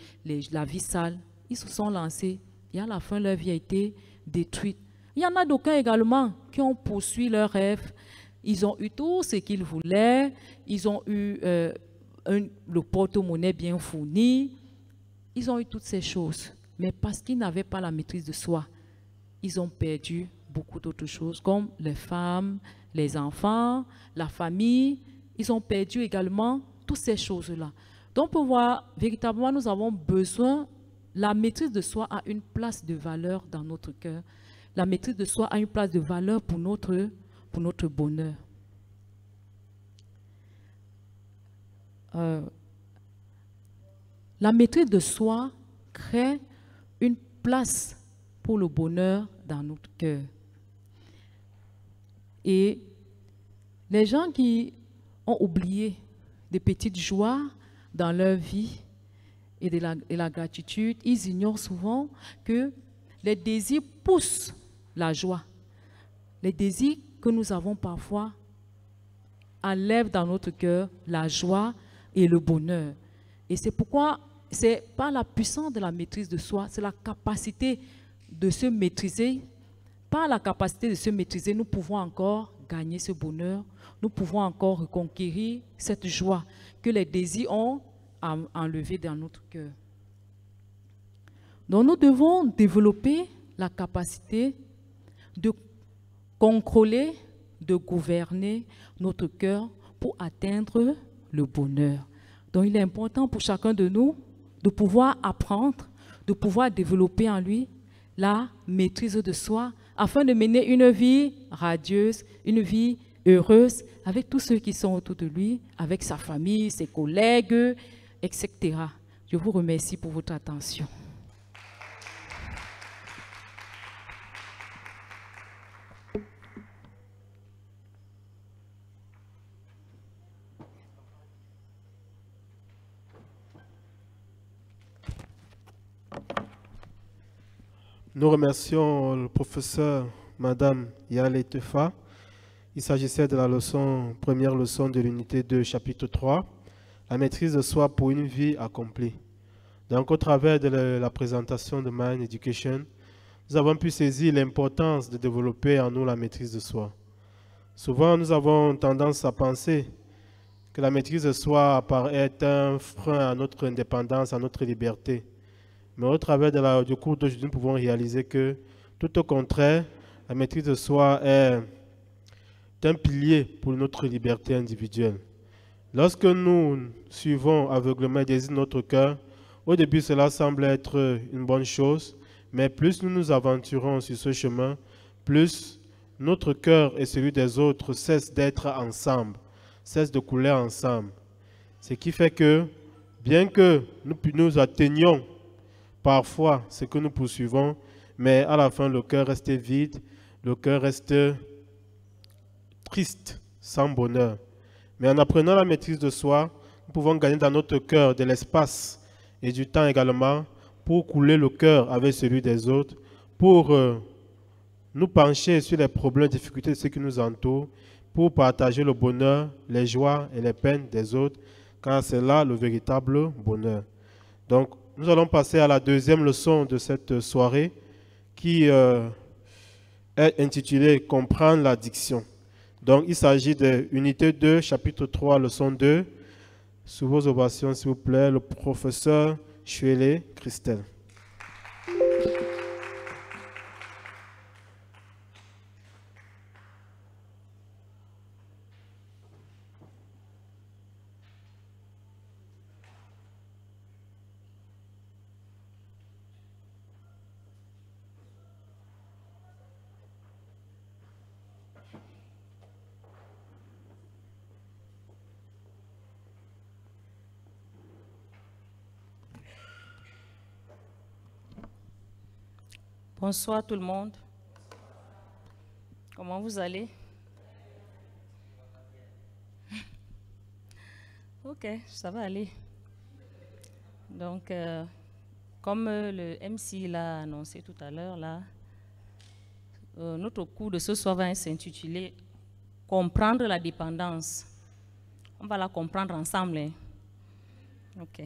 la vie sale, ils se sont lancés et à la fin leur vie a été détruite. Il y en a d'aucuns également qui ont poursuivi leurs rêves, ils ont eu tout ce qu'ils voulaient. Ils ont eu euh, le porte-monnaie bien fourni. Ils ont eu toutes ces choses. Mais parce qu'ils n'avaient pas la maîtrise de soi, ils ont perdu beaucoup d'autres choses, comme les femmes, les enfants, la famille. Ils ont perdu également toutes ces choses-là. Donc, pour voir, véritablement, nous avons besoin, la maîtrise de soi a une place de valeur dans notre cœur. La maîtrise de soi a une place de valeur pour notre pour notre bonheur. Euh, la maîtrise de soi crée une place pour le bonheur dans notre cœur. Et les gens qui ont oublié des petites joies dans leur vie et de la, et la gratitude, ils ignorent souvent que les désirs poussent la joie. Les désirs nous avons parfois enlève dans notre cœur la joie et le bonheur. Et c'est pourquoi c'est pas la puissance de la maîtrise de soi, c'est la capacité de se maîtriser. Par la capacité de se maîtriser, nous pouvons encore gagner ce bonheur, nous pouvons encore reconquérir cette joie que les désirs ont enlevé dans notre cœur. Donc nous devons développer la capacité de contrôler, de gouverner notre cœur pour atteindre le bonheur. Donc il est important pour chacun de nous de pouvoir apprendre, de pouvoir développer en lui la maîtrise de soi afin de mener une vie radieuse, une vie heureuse avec tous ceux qui sont autour de lui, avec sa famille, ses collègues, etc. Je vous remercie pour votre attention. Nous remercions le professeur Madame Yale Tefa. Il s'agissait de la première leçon de l'unité 2, chapitre 3, la maîtrise de soi pour une vie accomplie. Donc au travers de la présentation de Mind Education, nous avons pu saisir l'importance de développer en nous la maîtrise de soi. Souvent, nous avons tendance à penser que la maîtrise de soi apparaît un frein à notre indépendance, à notre liberté. Mais au travers de la, du cours d'aujourd'hui, nous pouvons réaliser que, tout au contraire, la maîtrise de soi est un pilier pour notre liberté individuelle. Lorsque nous suivons aveuglement et notre cœur, au début cela semble être une bonne chose, mais plus nous nous aventurons sur ce chemin, plus notre cœur et celui des autres cessent d'être ensemble, cessent de couler ensemble. Ce qui fait que, bien que nous, nous atteignions parfois ce que nous poursuivons, mais à la fin, le cœur reste vide, le cœur reste triste, sans bonheur. Mais en apprenant la maîtrise de soi, nous pouvons gagner dans notre cœur de l'espace et du temps également pour couler le cœur avec celui des autres, pour euh, nous pencher sur les problèmes, et difficultés de ceux qui nous entourent, pour partager le bonheur, les joies et les peines des autres, car c'est là le véritable bonheur. Donc, nous allons passer à la deuxième leçon de cette soirée qui euh, est intitulée Comprendre l'addiction. Donc il s'agit de unité 2, chapitre 3, leçon 2. Sous vos ovations, s'il vous plaît, le professeur Chuele Christelle. Bonsoir tout le monde. Comment vous allez Ok, ça va aller. Donc, euh, comme euh, le MC l'a annoncé tout à l'heure, là, euh, notre cours de ce soir va s'intituler « Comprendre la dépendance ». On va la comprendre ensemble. Hein. Ok.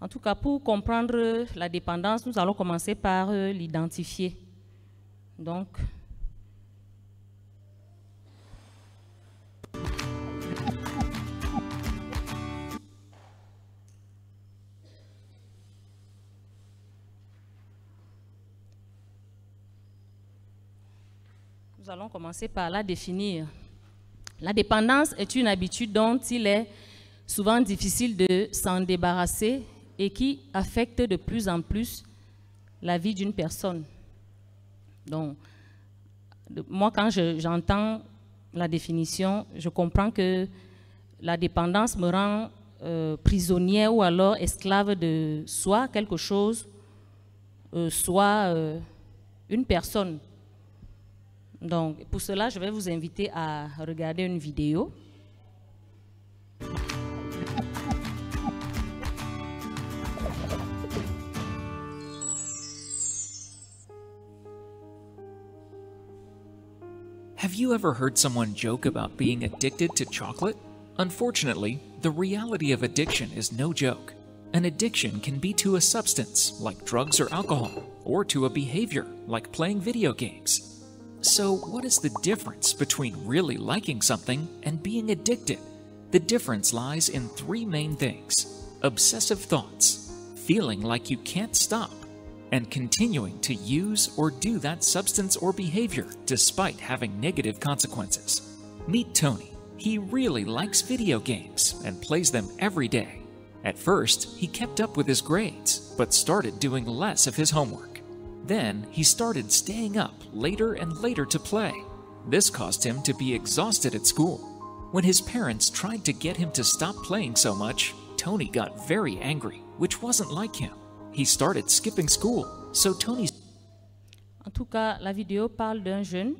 En tout cas, pour comprendre la dépendance, nous allons commencer par euh, l'identifier. Donc, Nous allons commencer par la définir. La dépendance est une habitude dont il est souvent difficile de s'en débarrasser et qui affecte de plus en plus la vie d'une personne. Donc, moi, quand j'entends la définition, je comprends que la dépendance me rend euh, prisonnière ou alors esclave de soit quelque chose, euh, soit euh, une personne. Donc, pour cela, je vais vous inviter à regarder une vidéo. you ever heard someone joke about being addicted to chocolate? Unfortunately, the reality of addiction is no joke. An addiction can be to a substance, like drugs or alcohol, or to a behavior, like playing video games. So what is the difference between really liking something and being addicted? The difference lies in three main things. Obsessive thoughts, feeling like you can't stop, and continuing to use or do that substance or behavior despite having negative consequences. Meet Tony. He really likes video games and plays them every day. At first, he kept up with his grades, but started doing less of his homework. Then, he started staying up later and later to play. This caused him to be exhausted at school. When his parents tried to get him to stop playing so much, Tony got very angry, which wasn't like him. He started skipping school. So Tony En tout cas, la vidéo parle d'un jeune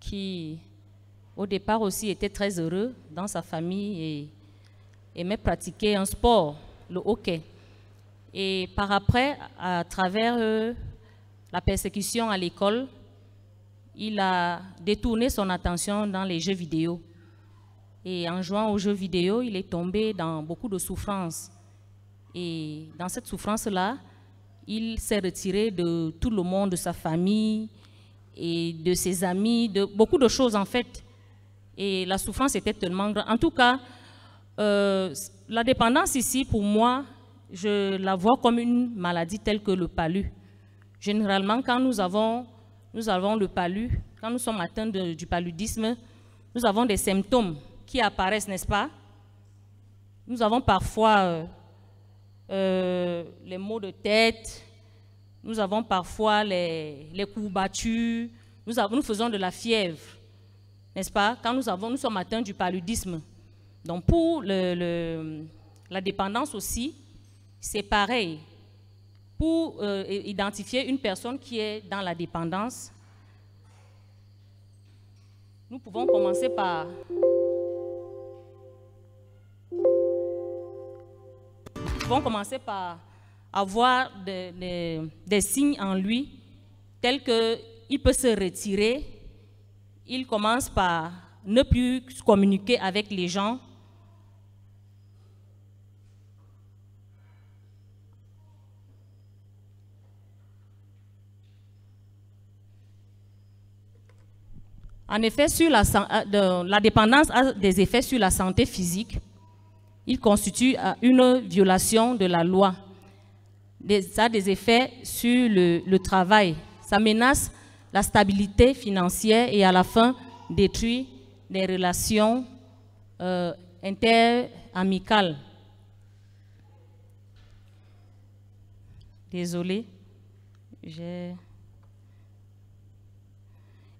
qui au départ aussi était très heureux dans sa famille et aimait pratiquer un sport, le hockey. Et par après, à travers euh, la persécution à l'école, il a détourné son attention dans les jeux vidéo. Et en jouant aux jeux vidéo, il est tombé dans beaucoup de souffrances. Et dans cette souffrance-là, il s'est retiré de tout le monde, de sa famille et de ses amis, de beaucoup de choses en fait. Et la souffrance était tellement grande. En tout cas, euh, la dépendance ici, pour moi, je la vois comme une maladie telle que le palu. Généralement, quand nous avons, nous avons le palu, quand nous sommes atteints du paludisme, nous avons des symptômes qui apparaissent, n'est-ce pas Nous avons parfois... Euh, euh, les maux de tête, nous avons parfois les, les battus, nous, avons, nous faisons de la fièvre, n'est-ce pas Quand nous, avons, nous sommes atteints du paludisme. Donc pour le, la dépendance aussi, c'est pareil. Pour euh, identifier une personne qui est dans la dépendance, nous pouvons commencer par vont commencer par avoir des, signes en lui, tels qu'il peut se retirer, il commence par ne plus communiquer avec les gens. En effet, sur la, euh, la dépendance a des effets sur la santé physique. Il constitue euh, une violation de la loi. Ça a des effets sur le, travail. Ça menace la stabilité financière et à la fin détruit les relations euh, interamicales. Désolée,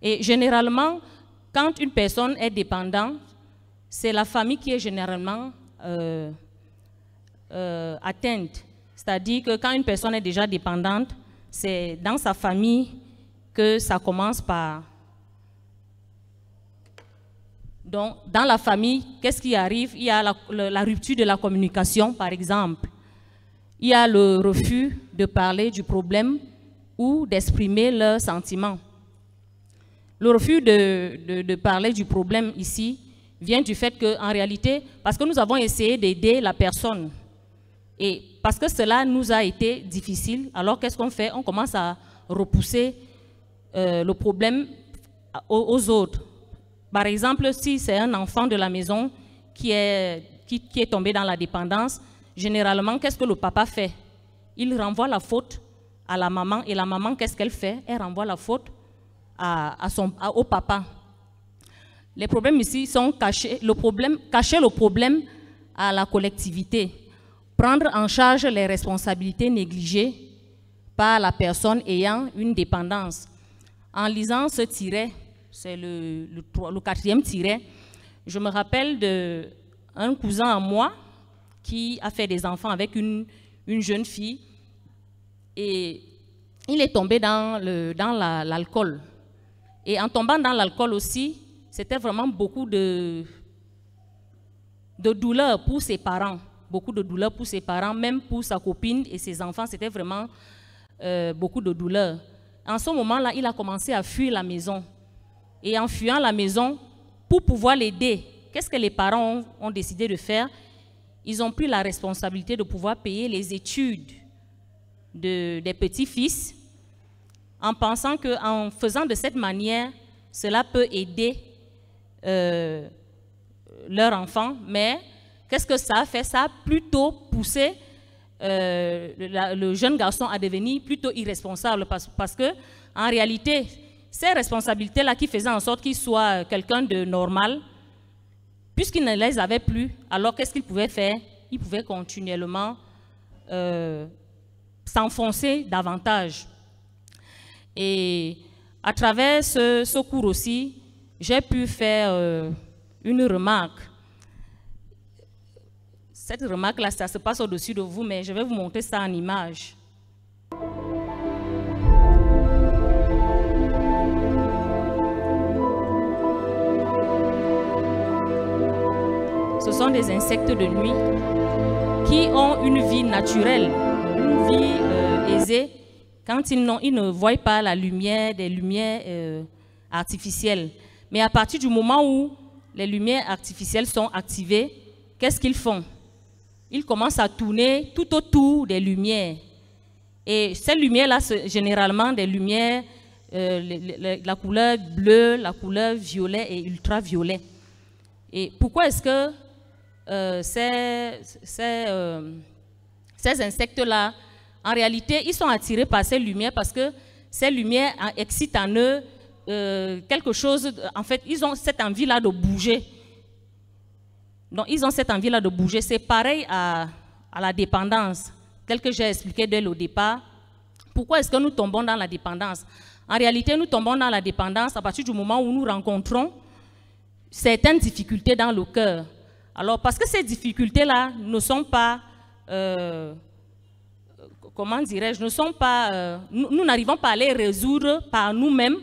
Et généralement, quand une personne est dépendante, c'est la famille qui est généralement euh, euh, atteinte. C'est-à-dire que quand une personne est déjà dépendante, c'est dans sa famille que ça commence par... Donc, dans la famille, qu'est-ce qui arrive Il y a la, rupture de la communication, par exemple. Il y a le refus de parler du problème ou d'exprimer leurs sentiments. Le refus de, parler du problème ici, vient du fait qu'en réalité, parce que nous avons essayé d'aider la personne, et parce que cela nous a été difficile, alors qu'est-ce qu'on fait On commence à repousser euh, le problème aux, autres. Par exemple, si c'est un enfant de la maison qui est, qui, est tombé dans la dépendance, généralement, qu'est-ce que le papa fait Il renvoie la faute à la maman, et la maman, qu'est-ce qu'elle fait Elle renvoie la faute à, son, au papa. Les problèmes ici sont cacher le problème, cacher le problème à la collectivité, prendre en charge les responsabilités négligées par la personne ayant une dépendance. En lisant ce tiret, c'est le, quatrième tiret, je me rappelle d'un cousin à moi qui a fait des enfants avec une, jeune fille et il est tombé dans l'alcool. et en tombant dans l'alcool aussi, c'était vraiment beaucoup de, douleur pour ses parents, beaucoup de douleur pour ses parents, même pour sa copine et ses enfants, c'était vraiment euh, beaucoup de douleur. En ce moment-là, il a commencé à fuir la maison. Et en fuyant la maison, pour pouvoir l'aider, qu'est-ce que les parents ont, décidé de faire Ils ont pris la responsabilité de pouvoir payer les études de, des petits-fils en pensant qu'en faisant de cette manière, cela peut aider euh, leur enfant, mais qu'est-ce que ça fait Ça a plutôt poussé euh, le jeune garçon à devenir plutôt irresponsable parce, parce que, en réalité, ces responsabilités-là qui faisaient en sorte qu'il soit quelqu'un de normal, puisqu'il ne les avait plus, alors qu'est-ce qu'il pouvait faire Il pouvait continuellement euh, s'enfoncer davantage. Et à travers ce, ce cours aussi, j'ai pu faire euh, une remarque. Cette remarque-là, ça se passe au-dessus de vous, mais je vais vous montrer ça en image. Ce sont des insectes de nuit qui ont une vie naturelle, une vie euh, aisée, quand ils, ils, ne voient pas la lumière, des lumières euh, artificielles. Mais à partir du moment où les lumières artificielles sont activées, qu'est-ce qu'ils font Ils commencent à tourner tout autour des lumières. Et ces lumières-là, généralement des lumières, euh, la couleur bleue, la couleur violet et ultraviolet. Et pourquoi est-ce que euh, ces, euh, ces insectes-là, en réalité, ils sont attirés par ces lumières parce que ces lumières excitent en eux euh, quelque chose. En fait, ils ont cette envie-là de bouger. Donc, ils ont cette envie-là de bouger. C'est pareil à, la dépendance, tel que j'ai expliqué dès le départ. Pourquoi est-ce que nous tombons dans la dépendance En réalité, nous tombons dans la dépendance à partir du moment où nous rencontrons certaines difficultés dans le cœur. Alors, parce que ces difficultés-là ne sont pas... Euh, comment dirais-je, ne sont pas, euh, nous n'arrivons pas à les résoudre par nous-mêmes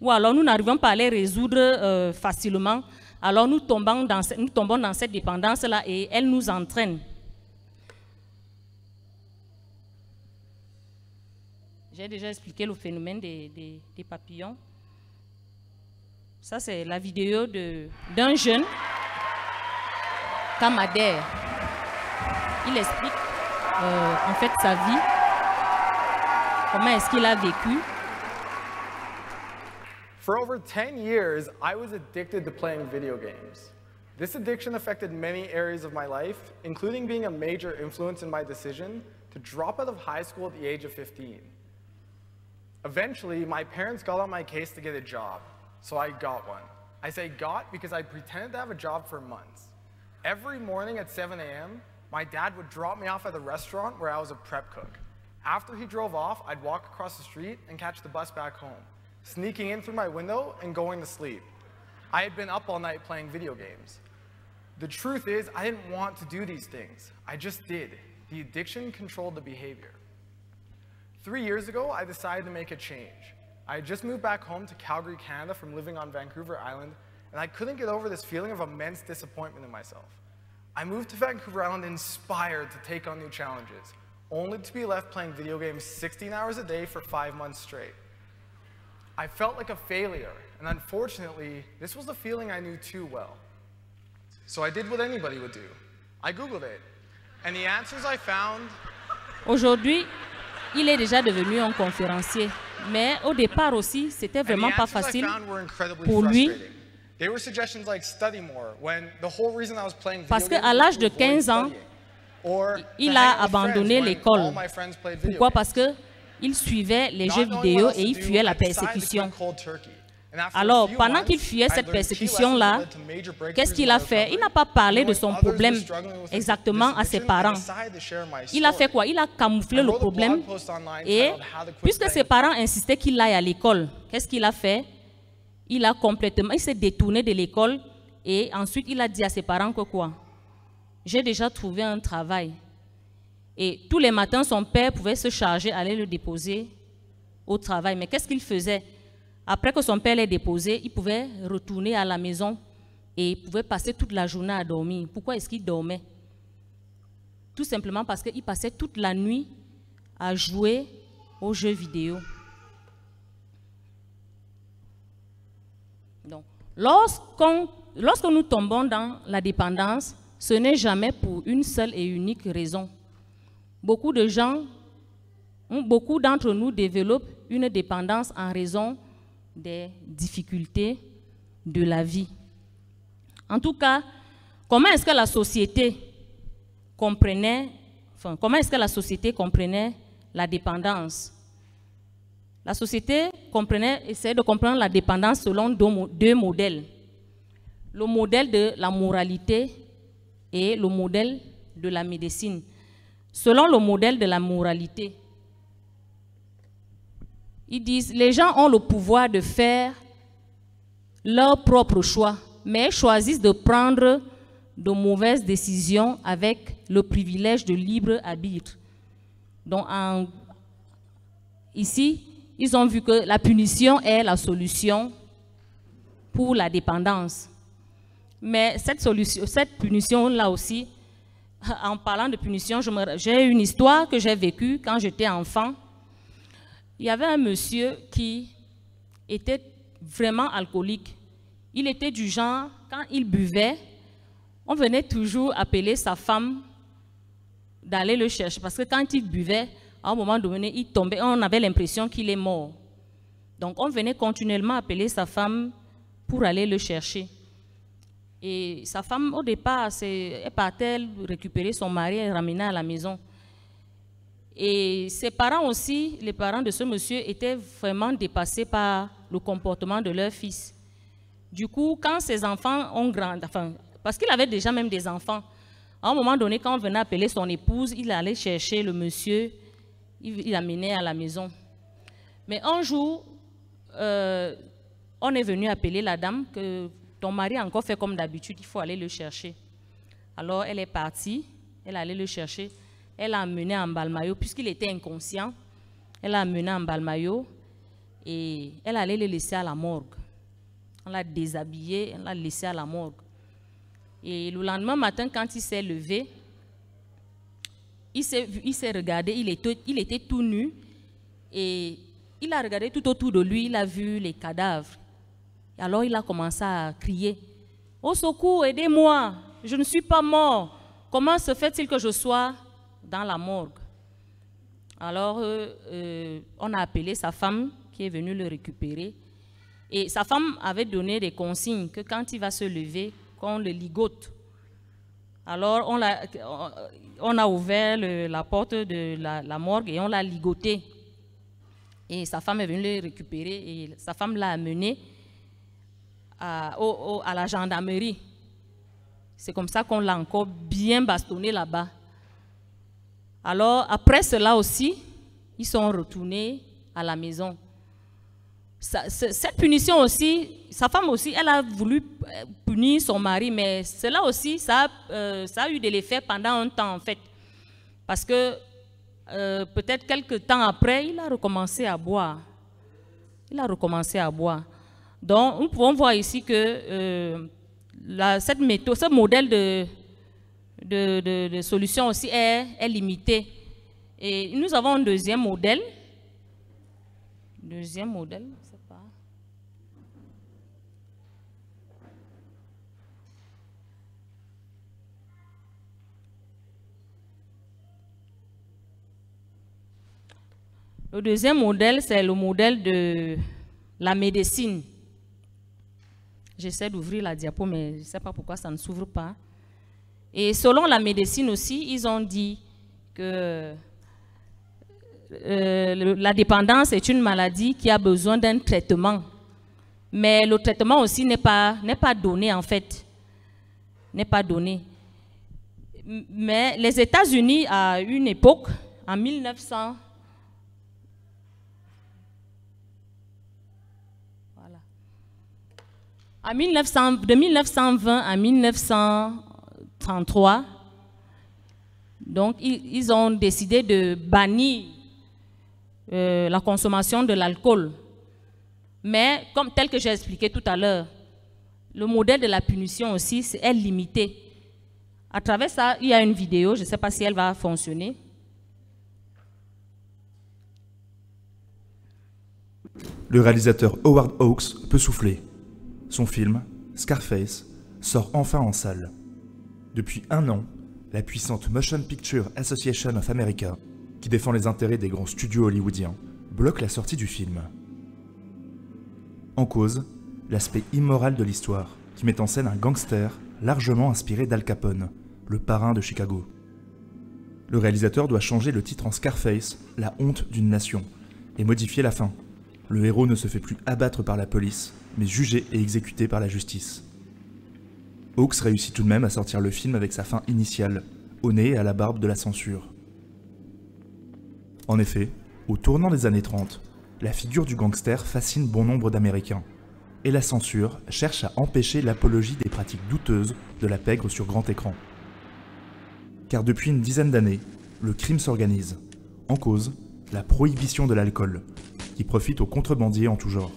ou alors nous n'arrivons pas à les résoudre euh, facilement, alors nous tombons dans, cette dépendance-là et elle nous entraîne. J'ai déjà expliqué le phénomène des, papillons. Ça, c'est la vidéo d'un jeune, camadère. Il explique euh, en fait sa vie, comment est-ce qu'il a vécu For over 10 years, I was addicted to playing video games. This addiction affected many areas of my life, including being a major influence in my decision to drop out of high school at the age of 15. Eventually, my parents got on my case to get a job, so I got one. I say got because I pretended to have a job for months. Every morning at 7 a.m., my dad would drop me off at the restaurant where I was a prep cook. After he drove off, I'd walk across the street and catch the bus back home sneaking in through my window and going to sleep. I had been up all night playing video games. The truth is, I didn't want to do these things. I just did. The addiction controlled the behavior. Three years ago, I decided to make a change. I had just moved back home to Calgary, Canada from living on Vancouver Island, and I couldn't get over this feeling of immense disappointment in myself. I moved to Vancouver Island inspired to take on new challenges, only to be left playing video games 16 hours a day for five months straight. I felt like a failure, and unfortunately, this was the feeling I knew too well. So I did what anybody would do. I googled it, and the answers I found. Aujourd'hui, il est déjà devenu un conférencier, mais au départ aussi, c'était vraiment pas facile pour lui. Parce qu'à l'âge de 15 ans, il a abandonné l'école. Pourquoi Parce que il suivait les jeux vidéo et il fuyait la persécution. Alors, pendant qu'il fuyait cette persécution-là, qu'est-ce qu'il a fait Il n'a pas parlé de son problème exactement à ses parents. Il a fait quoi Il a camouflé le problème. Et puisque ses parents insistaient qu'il aille à l'école, qu'est-ce qu'il a fait Il a complètement, il s'est détourné de l'école et ensuite il a dit à ses parents que quoi J'ai déjà trouvé un travail. Et tous les matins, son père pouvait se charger, aller le déposer au travail. Mais qu'est-ce qu'il faisait Après que son père l'ait déposé, il pouvait retourner à la maison et il pouvait passer toute la journée à dormir. Pourquoi est-ce qu'il dormait Tout simplement parce qu'il passait toute la nuit à jouer aux jeux vidéo. Donc, lorsque nous tombons dans la dépendance, ce n'est jamais pour une seule et unique raison. Beaucoup de gens, hmm, beaucoup d'entre nous développent une dépendance en raison des difficultés de la vie. En tout cas, comment est-ce que la société comprenait, comment est-ce que la société comprenait la dépendance La société comprenait, essaie de comprendre la dépendance selon deux modèles. Le modèle de la moralité et le modèle de la médecine selon le modèle de la moralité. Ils disent, les gens ont le pouvoir de faire leur propre choix, mais choisissent de prendre de mauvaises décisions avec le privilège de libre arbitre. Donc ici, ils ont vu que la punition est la solution pour la dépendance. Mais cette, solution, cette punition-là aussi en parlant de punition, j'ai une histoire que j'ai vécue quand j'étais enfant. Il y avait un monsieur qui était vraiment alcoolique. Il était du genre, quand il buvait, on venait toujours appeler sa femme d'aller le chercher. Parce que quand il buvait, à un moment donné, il tombait, on avait l'impression qu'il est mort. Donc on venait continuellement appeler sa femme pour aller le chercher. Et sa femme, au départ, elle partait récupérer son mari et ramener à la maison. Et ses parents aussi, les parents de ce monsieur, étaient vraiment dépassés par le comportement de leur fils. Du coup, quand ses enfants ont grandi, parce qu'il avait déjà même des enfants, à un moment donné, quand on venait appeler son épouse, il allait chercher le monsieur, il l'amenait à la maison. Mais un jour, euh, on est venu appeler la dame que ton mari a encore fait comme d'habitude, il faut aller le chercher. Alors elle est partie, elle allait le chercher. Elle l'a amené en Balmayo, puisqu'il était inconscient. Elle l'a amené en Balmayo et elle allait le laisser à la morgue. On l'a déshabillé, elle l'a laissé à la morgue. Et le lendemain matin, quand il s'est levé, il s'est regardé, il il était tout nu et il a regardé tout autour de lui, il a vu les cadavres alors il a commencé à crier, Au secours, aidez-moi, je ne suis pas mort. Comment se fait-il que je sois dans la morgue Alors euh, euh, on a appelé sa femme qui est venue le récupérer. Et sa femme avait donné des consignes que quand il va se lever, qu'on le ligote. Alors on a, ouvert la porte de la, la morgue et on l'a ligoté. Et sa femme est venue le récupérer et sa femme l'a amené à, à la gendarmerie. C'est comme ça qu'on l'a encore bien bastonné là-bas. Alors, après cela aussi, ils sont retournés à la maison. cette punition aussi, sa femme aussi, elle a voulu euh, punir son mari, mais cela aussi, ça, euh, ça a eu de l'effet pendant un temps en fait. Parce que euh, peut-être quelques temps après, il a recommencé à boire. Il a recommencé à boire. Donc, nous pouvons voir ici que euh, cette méthode, ce modèle de, de, solution aussi est, limité. Et nous avons un deuxième modèle. Deuxième modèle, je pas. Le deuxième modèle, c'est le modèle de la médecine. J'essaie d'ouvrir la diapo, mais je ne sais pas pourquoi ça ne s'ouvre pas. Et selon la médecine aussi, ils ont dit que euh, la dépendance est une maladie qui a besoin d'un traitement. Mais le traitement aussi n'est pas, pas donné, en fait. N'est pas donné. Mais les États-Unis, à une époque, en 1900, de 1920 à 1933, donc, ils, ont décidé de bannir euh, la consommation de l'alcool. Mais, comme tel que j'ai expliqué tout à l'heure, le modèle de la punition aussi est limité. À travers ça, il y a une vidéo, je ne sais pas si elle va fonctionner. Le réalisateur Howard Hawks peut souffler. Son film, Scarface, sort enfin en salle. Depuis un an, la puissante Motion Picture Association of America, qui défend les intérêts des grands studios hollywoodiens, bloque la sortie du film. En cause, l'aspect immoral de l'histoire, qui met en scène un gangster largement inspiré d'Al Capone, le parrain de Chicago. Le réalisateur doit changer le titre en Scarface, la honte d'une nation, et modifier la fin. Le héros ne se fait plus abattre par la police, mais jugé et exécuté par la justice. Hawks réussit tout de même à sortir le film avec sa fin initiale, au nez et à la barbe de la censure. En effet, au tournant des années 30, la figure du gangster fascine bon nombre d'Américains, et la censure cherche à empêcher l'apologie des pratiques douteuses de la pègre sur grand écran. Car depuis une dizaine d'années, le crime s'organise. En cause, la prohibition de l'alcool, qui profite aux contrebandiers en tout genre.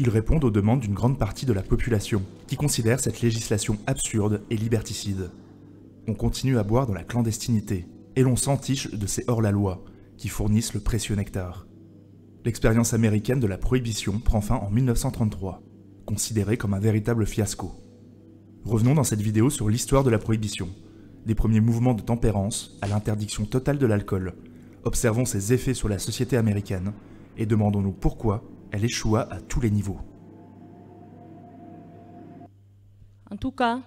Ils répondent aux demandes d'une grande partie de la population, qui considère cette législation absurde et liberticide. On continue à boire dans la clandestinité, et l'on s'entiche de ces hors-la-loi, qui fournissent le précieux nectar. L'expérience américaine de la prohibition prend fin en 1933, considérée comme un véritable fiasco. Revenons dans cette vidéo sur l'histoire de la prohibition, des premiers mouvements de tempérance à l'interdiction totale de l'alcool. Observons ses effets sur la société américaine et demandons-nous pourquoi elle échoua à tous les niveaux. En tout cas,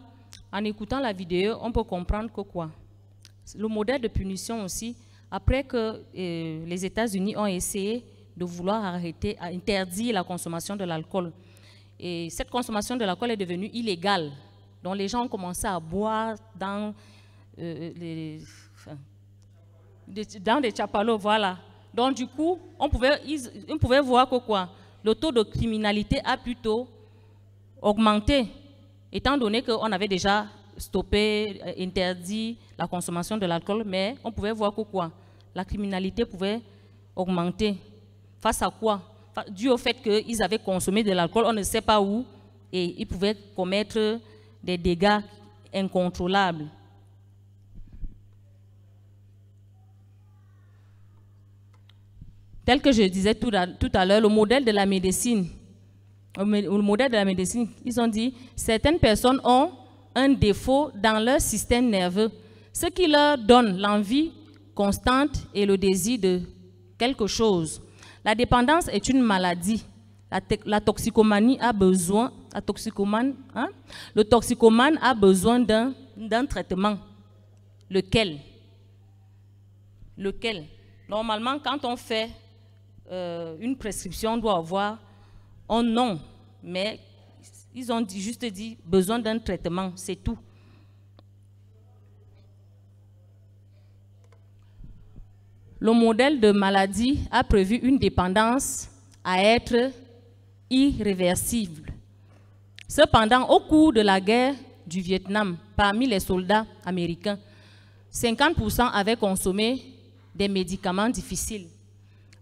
en écoutant la vidéo, on peut comprendre que quoi Le modèle de punition aussi, après que euh, les États-Unis ont essayé de vouloir arrêter, interdire la consommation de l'alcool. Et cette consommation de l'alcool est devenue illégale. Donc les gens ont commencé à boire dans, euh, dans des chapalots, voilà. Donc du coup, on pouvait, voir que quoi Le taux de criminalité a plutôt augmenté, étant donné qu'on avait déjà stoppé, euh, interdit la consommation de l'alcool, mais on pouvait voir que quoi La criminalité pouvait augmenter. Face à quoi Dû au fait qu'ils avaient consommé de l'alcool, on ne sait pas où, et ils pouvaient commettre des dégâts incontrôlables. Tel que je disais tout à, l'heure, le modèle de la médecine, le modèle de la médecine, ils ont dit certaines personnes ont un défaut dans leur système nerveux, ce qui leur donne l'envie constante et le désir de quelque chose. La dépendance est une maladie. La, toxicomanie a besoin, la toxicomane, hein? le toxicomane a besoin d'un traitement. Lequel Lequel Normalement, quand on fait euh, une prescription doit avoir un nom, mais ils ont juste dit besoin d'un traitement, c'est tout. Le modèle de maladie a prévu une dépendance à être irréversible. Cependant, au cours de la guerre du Vietnam, parmi les soldats américains, 50% avaient consommé des médicaments difficiles.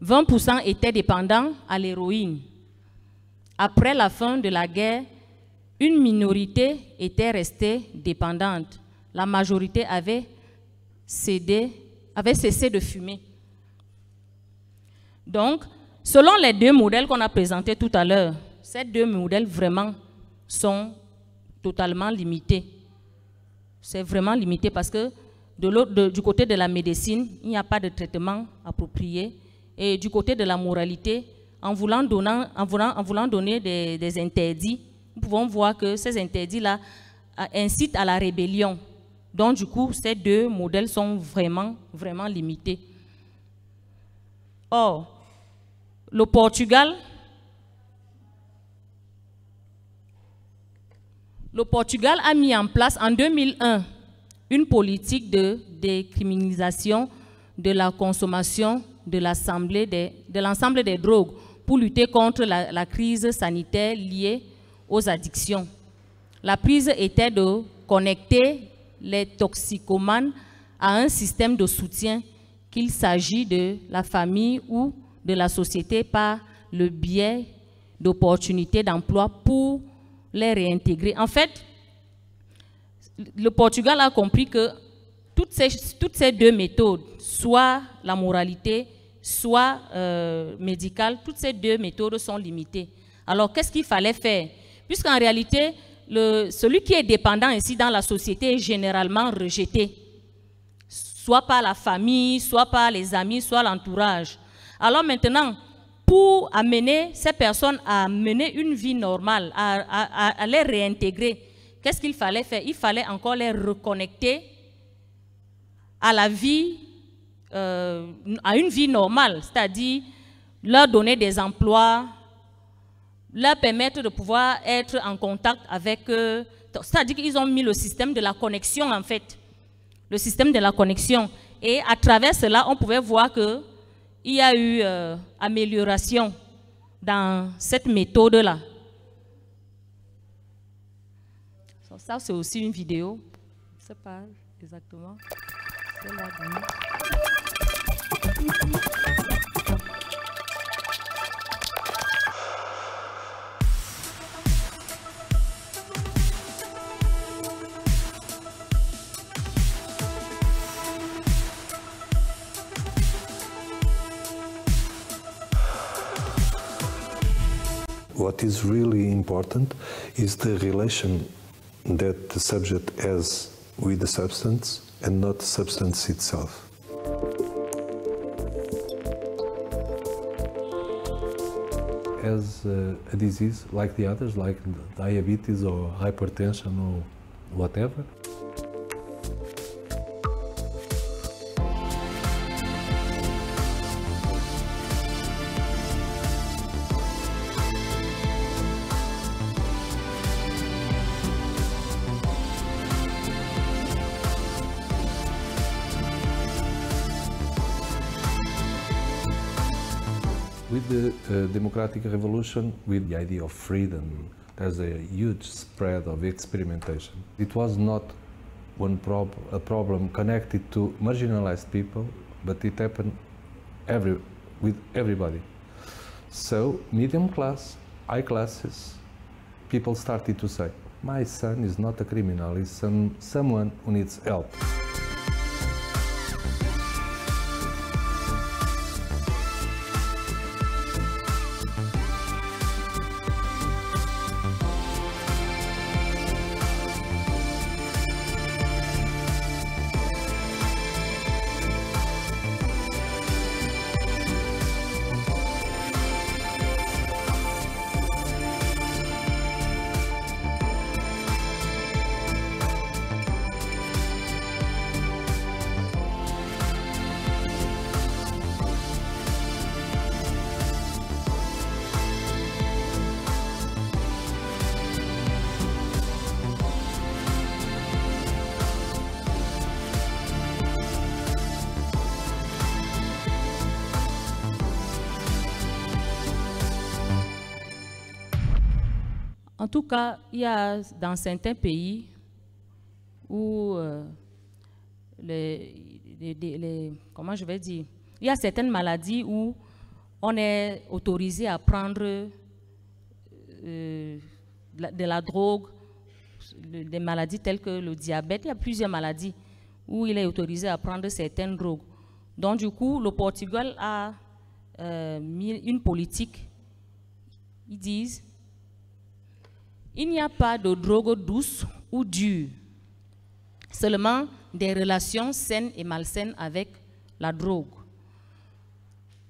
20% étaient dépendants à l'héroïne. Après la fin de la guerre, une minorité était restée dépendante. La majorité avait, cédé, avait cessé de fumer. Donc, selon les deux modèles qu'on a présentés tout à l'heure, ces deux modèles vraiment sont totalement limités. C'est vraiment limité parce que du côté de la médecine, il n'y a pas de traitement approprié et du côté de la moralité, en voulant, en voulant, en voulant donner des, interdits, nous pouvons voir que ces interdits-là euh, incitent à la rébellion. Donc, du coup, ces deux modèles sont vraiment, vraiment limités. Or, le Portugal, le Portugal a mis en place en 2001 une politique de décriminalisation de la consommation de l'ensemble des, drogues pour lutter contre la, crise sanitaire liée aux addictions. La prise était de connecter les toxicomanes à un système de soutien, qu'il s'agit de la famille ou de la société par le biais d'opportunités d'emploi pour les réintégrer. En fait, le Portugal a compris que toutes ces deux méthodes, soit la moralité soit euh, toutes ces deux méthodes sont limitées. Alors, qu'est-ce qu'il fallait faire Puisqu'en réalité, le, celui qui est dépendant ici dans la société est généralement rejeté, soit par la famille, soit par les amis, soit l'entourage. Alors maintenant, pour amener ces personnes à mener une vie normale, à, à les réintégrer, qu'est-ce qu'il fallait faire Il fallait encore les reconnecter à la vie euh, à une vie normale, c'est-à-dire leur donner des emplois, leur permettre de pouvoir être en contact avec... eux, c'est-à-dire qu'ils ont mis le système de la connexion, en fait. Le système de la connexion. Et à travers cela, on pouvait voir qu'il y a eu euh, amélioration dans cette méthode-là. Ça, c'est aussi une vidéo. Je ne sais pas exactement. C'est là what is really important is the relation that the subject has with the substance and not the substance itself. has uh, eh, a disease like the others, like diabetes or hypertension or whatever. Uh, democratic revolution with the idea of freedom. There's a huge spread of experimentation. It was not one prob a problem connected to marginalized people, but it happened every with everybody. So medium class, high classes, people started to say, my son is not a criminal, he's some, someone who needs help. En tout cas, il y a dans certains pays où euh, les, comment je vais dire, il y a certaines maladies où on est autorisé à prendre euh, de, la, drogue, des maladies telles que le diabète. Il y a plusieurs maladies où il est autorisé à prendre certaines drogues. Donc du coup, le Portugal a euh, mis une politique. Ils disent il n'y a pas de drogue douce ou dure, seulement des relations saines et malsaines avec la drogue.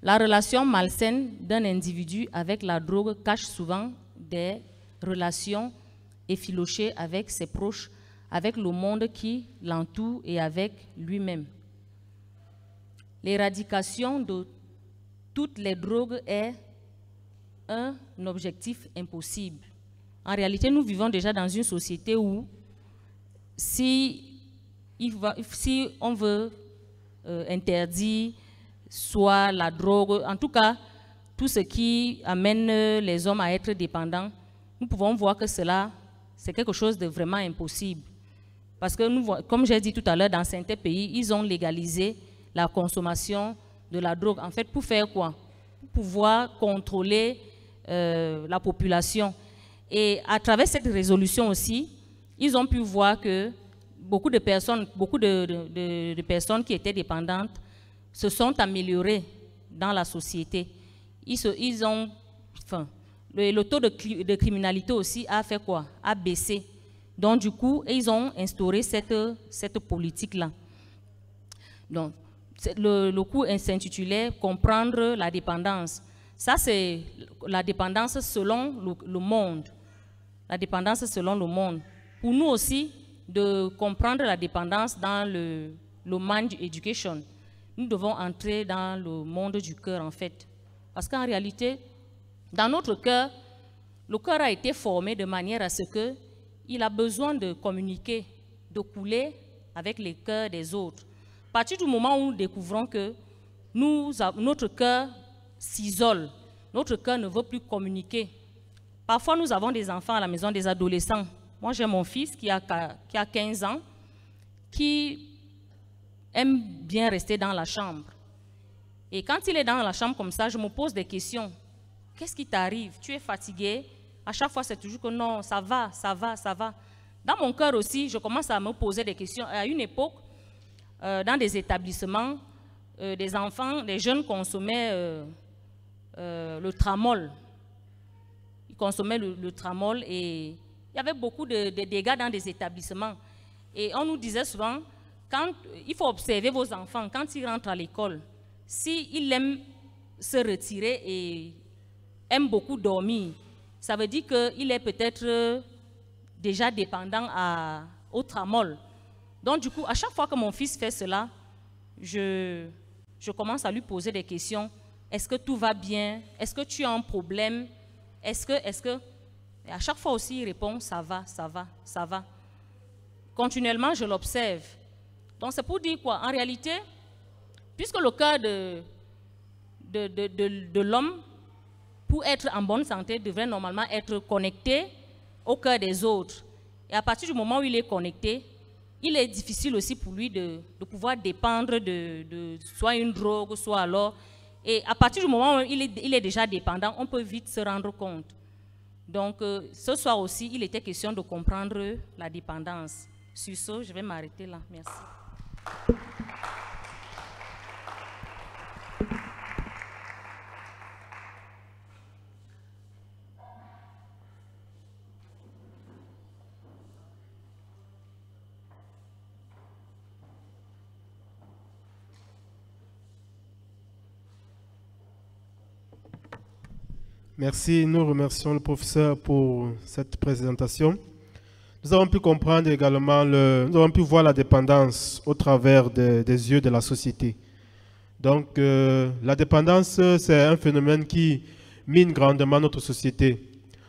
La relation malsaine d'un individu avec la drogue cache souvent des relations effilochées avec ses proches, avec le monde qui l'entoure et avec lui-même. L'éradication de toutes les drogues est un objectif impossible. En réalité, nous vivons déjà dans une société où si, si on veut euh, interdire soit la drogue, en tout cas, tout ce qui amène euh, les hommes à être dépendants, nous pouvons voir que cela, c'est quelque chose de vraiment impossible. Parce que, nous, comme j'ai dit tout à l'heure, dans certains pays, ils ont légalisé la consommation de la drogue. En fait, pour faire quoi Pour pouvoir contrôler euh, la population. Et à travers cette résolution aussi, ils ont pu voir que beaucoup de personnes, beaucoup de, personnes qui étaient dépendantes se sont améliorées dans la société. Ils, ont, enfin, le, taux de, criminalité aussi a fait quoi A baissé. Donc du coup, ils ont instauré cette, cette politique-là. Donc, le, le cours s'intitulait « Comprendre la dépendance ». Ça, c'est la dépendance selon le monde la dépendance selon le monde. Pour nous aussi, de comprendre la dépendance dans le, mind education, nous devons entrer dans le monde du cœur en fait. Parce qu'en réalité, dans notre cœur, le cœur a été formé de manière à ce qu'il il a besoin de communiquer, de couler avec les cœurs des autres. À partir du moment où nous découvrons que notre cœur s'isole, notre cœur ne veut plus communiquer Parfois, nous avons des enfants à la maison, des adolescents. Moi, j'ai mon fils qui a, qui a 15 ans, qui aime bien rester dans la chambre. Et quand il est dans la chambre comme ça, je me pose des questions. Qu'est-ce qui t'arrive Tu es fatigué À chaque fois, c'est toujours que non, ça va, ça va, ça va. Dans mon cœur aussi, je commence à me poser des questions. À une époque, euh, dans des établissements, euh, des enfants, des jeunes consommaient euh, le tramol consommait le, tramol et il y avait beaucoup de, dégâts dans des établissements. Et on nous disait souvent, quand, il faut observer vos enfants quand ils rentrent à l'école. S'ils aiment se retirer et aiment beaucoup dormir, ça veut dire qu'il est peut-être euh, déjà dépendant à, au tramol. Donc du coup, à chaque fois que mon fils fait cela, je, je commence à lui poser des questions. Est-ce que tout va bien Est-ce que tu as un problème est-ce que, est-ce que, et à chaque fois aussi, il répond, ça va, ça va, ça va. Continuellement, je l'observe. Donc c'est pour dire quoi En réalité, puisque le cœur de, de, de, de, de l'homme, pour être en bonne santé, devrait normalement être connecté au cœur des autres. Et à partir du moment où il est connecté, il est difficile aussi pour lui de, pouvoir dépendre de, soit une drogue, soit alors et à partir du moment où il est, déjà dépendant, on peut vite se rendre compte. Donc, euh, ce soir aussi, il était question de comprendre la dépendance. Sur ce, je vais m'arrêter là. Merci. Merci. Nous remercions le professeur pour cette présentation. Nous avons pu comprendre également, le, nous avons pu voir la dépendance au travers des yeux de la société. Donc, euh, la dépendance, c'est un phénomène qui mine grandement notre société.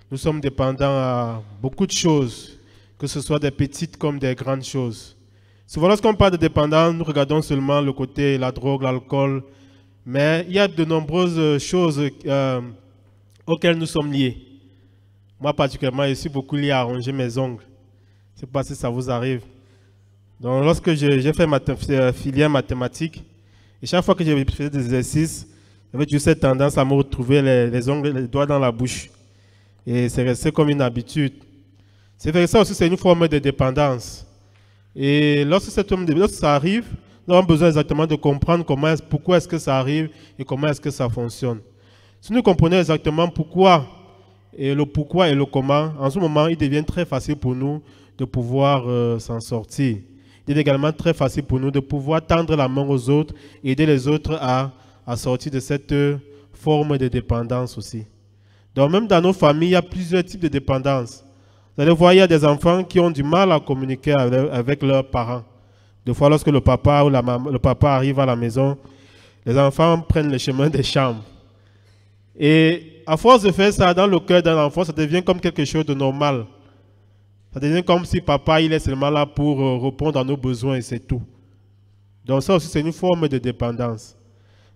Nous sommes dépendants à beaucoup de choses, que ce soit des petites comme des grandes choses. Souvent, lorsqu'on parle de dépendance, nous regardons seulement le côté la drogue, l'alcool, mais il y a de nombreuses choses euh, auxquels nous sommes liés. Moi particulièrement, je suis beaucoup lié à ranger mes ongles. Je ne sais pas si ça vous arrive. Donc lorsque j'ai fait ma euh, filière mathématique, et chaque fois que j'ai fait des exercices, j'avais toujours cette tendance à me retrouver les, ongles, les doigts dans la bouche. Et c'est resté comme une habitude. C'est vrai, ça aussi, c'est une forme de dépendance. Et lorsque, cette, lorsque ça arrive, nous avons besoin exactement de comprendre comment, pourquoi est-ce que ça arrive et comment est-ce que ça fonctionne. Si nous comprenons exactement pourquoi et le pourquoi et le comment, en ce moment, il devient très facile pour nous de pouvoir euh, s'en sortir. Il est également très facile pour nous de pouvoir tendre la main aux autres, aider les autres à, à sortir de cette euh, forme de dépendance aussi. Donc même dans nos familles, il y a plusieurs types de dépendance. Vous allez voir, il y a des enfants qui ont du mal à communiquer avec, leurs parents. Des fois, lorsque le papa ou la maman, le papa arrive à la maison, les enfants prennent le chemin des chambres. Et à force de faire ça dans le cœur d'un enfant, ça devient comme quelque chose de normal. Ça devient comme si papa, il est seulement là pour euh, répondre à nos besoins et c'est tout. Donc ça aussi, c'est une forme de dépendance.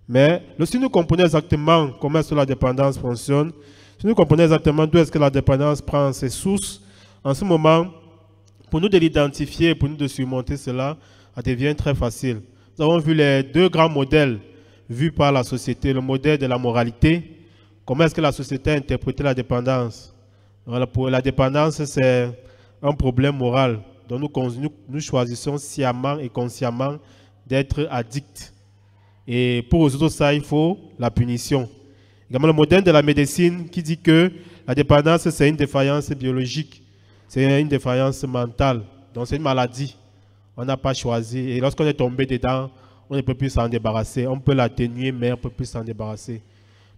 Mais si nous comprenons exactement comment est-ce que la dépendance fonctionne, si nous comprenons exactement d'où est-ce que la dépendance prend ses sources, en ce moment, pour nous de l'identifier, pour nous de surmonter cela, ça devient très facile. Nous avons vu les deux grands modèles vus par la société, le modèle de la moralité Comment est-ce que la société a interprété la dépendance voilà, pour La dépendance, c'est un problème moral dont nous, nous choisissons sciemment et consciemment d'être addicts. Et pour résoudre ça, il faut la punition. Également le modèle de la médecine qui dit que la dépendance, c'est une défaillance biologique, c'est une défaillance mentale, donc c'est une maladie. On n'a pas choisi. Et lorsqu'on est tombé dedans, on ne peut plus s'en débarrasser. On peut l'atténuer, mais on ne peut plus s'en débarrasser.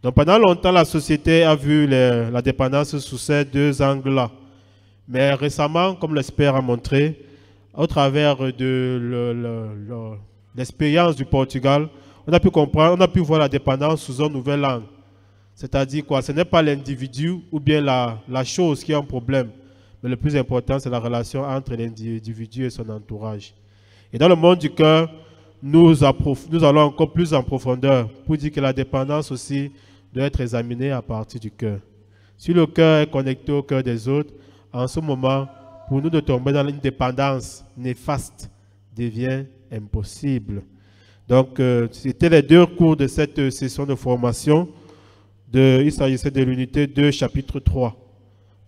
Donc pendant longtemps, la société a vu la dépendance sous ces deux angles-là. Mais récemment, comme l'Espère a montré, au travers de l'expérience du Portugal, on a pu comprendre, on a pu voir la dépendance sous un nouvel angle. C'est-à-dire quoi Ce n'est pas l'individu ou bien la, chose qui a un problème, mais le plus important, c'est la relation entre l'individu et son entourage. Et dans le monde du cœur, nous, allons encore plus en profondeur pour dire que la dépendance aussi doit être examiné à partir du cœur. Si le cœur est connecté au cœur des autres, en ce moment, pour nous de tomber dans l'indépendance néfaste devient impossible. Donc, euh, c'était les deux cours de cette euh, session de formation. De, il s'agissait de l'unité 2, chapitre 3.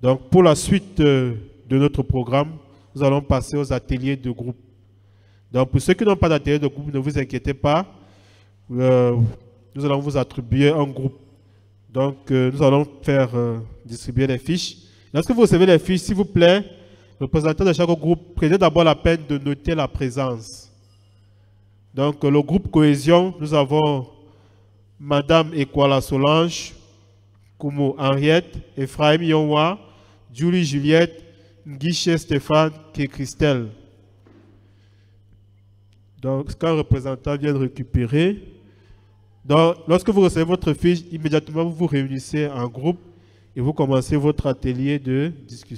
Donc, pour la suite euh, de notre programme, nous allons passer aux ateliers de groupe. Donc, pour ceux qui n'ont pas d'atelier de groupe, ne vous inquiétez pas. nous allons vous attribuer un groupe donc, euh, nous allons faire euh, distribuer les fiches. Lorsque vous recevez les fiches, s'il vous plaît, le représentant de chaque groupe, prenez d'abord la peine de noter la présence. Donc, euh, le groupe cohésion, nous avons Madame Ekwala Solange, Kumo Henriette, Ephraim Yonwa, Julie Juliette, Guichet Stéphane et Christelle. Donc, ce qu'un représentant vient de récupérer, lorsque vous recevez votre fiche, immédiatement vous vous réunissez en groupe et vous commencez votre atelier de discussion.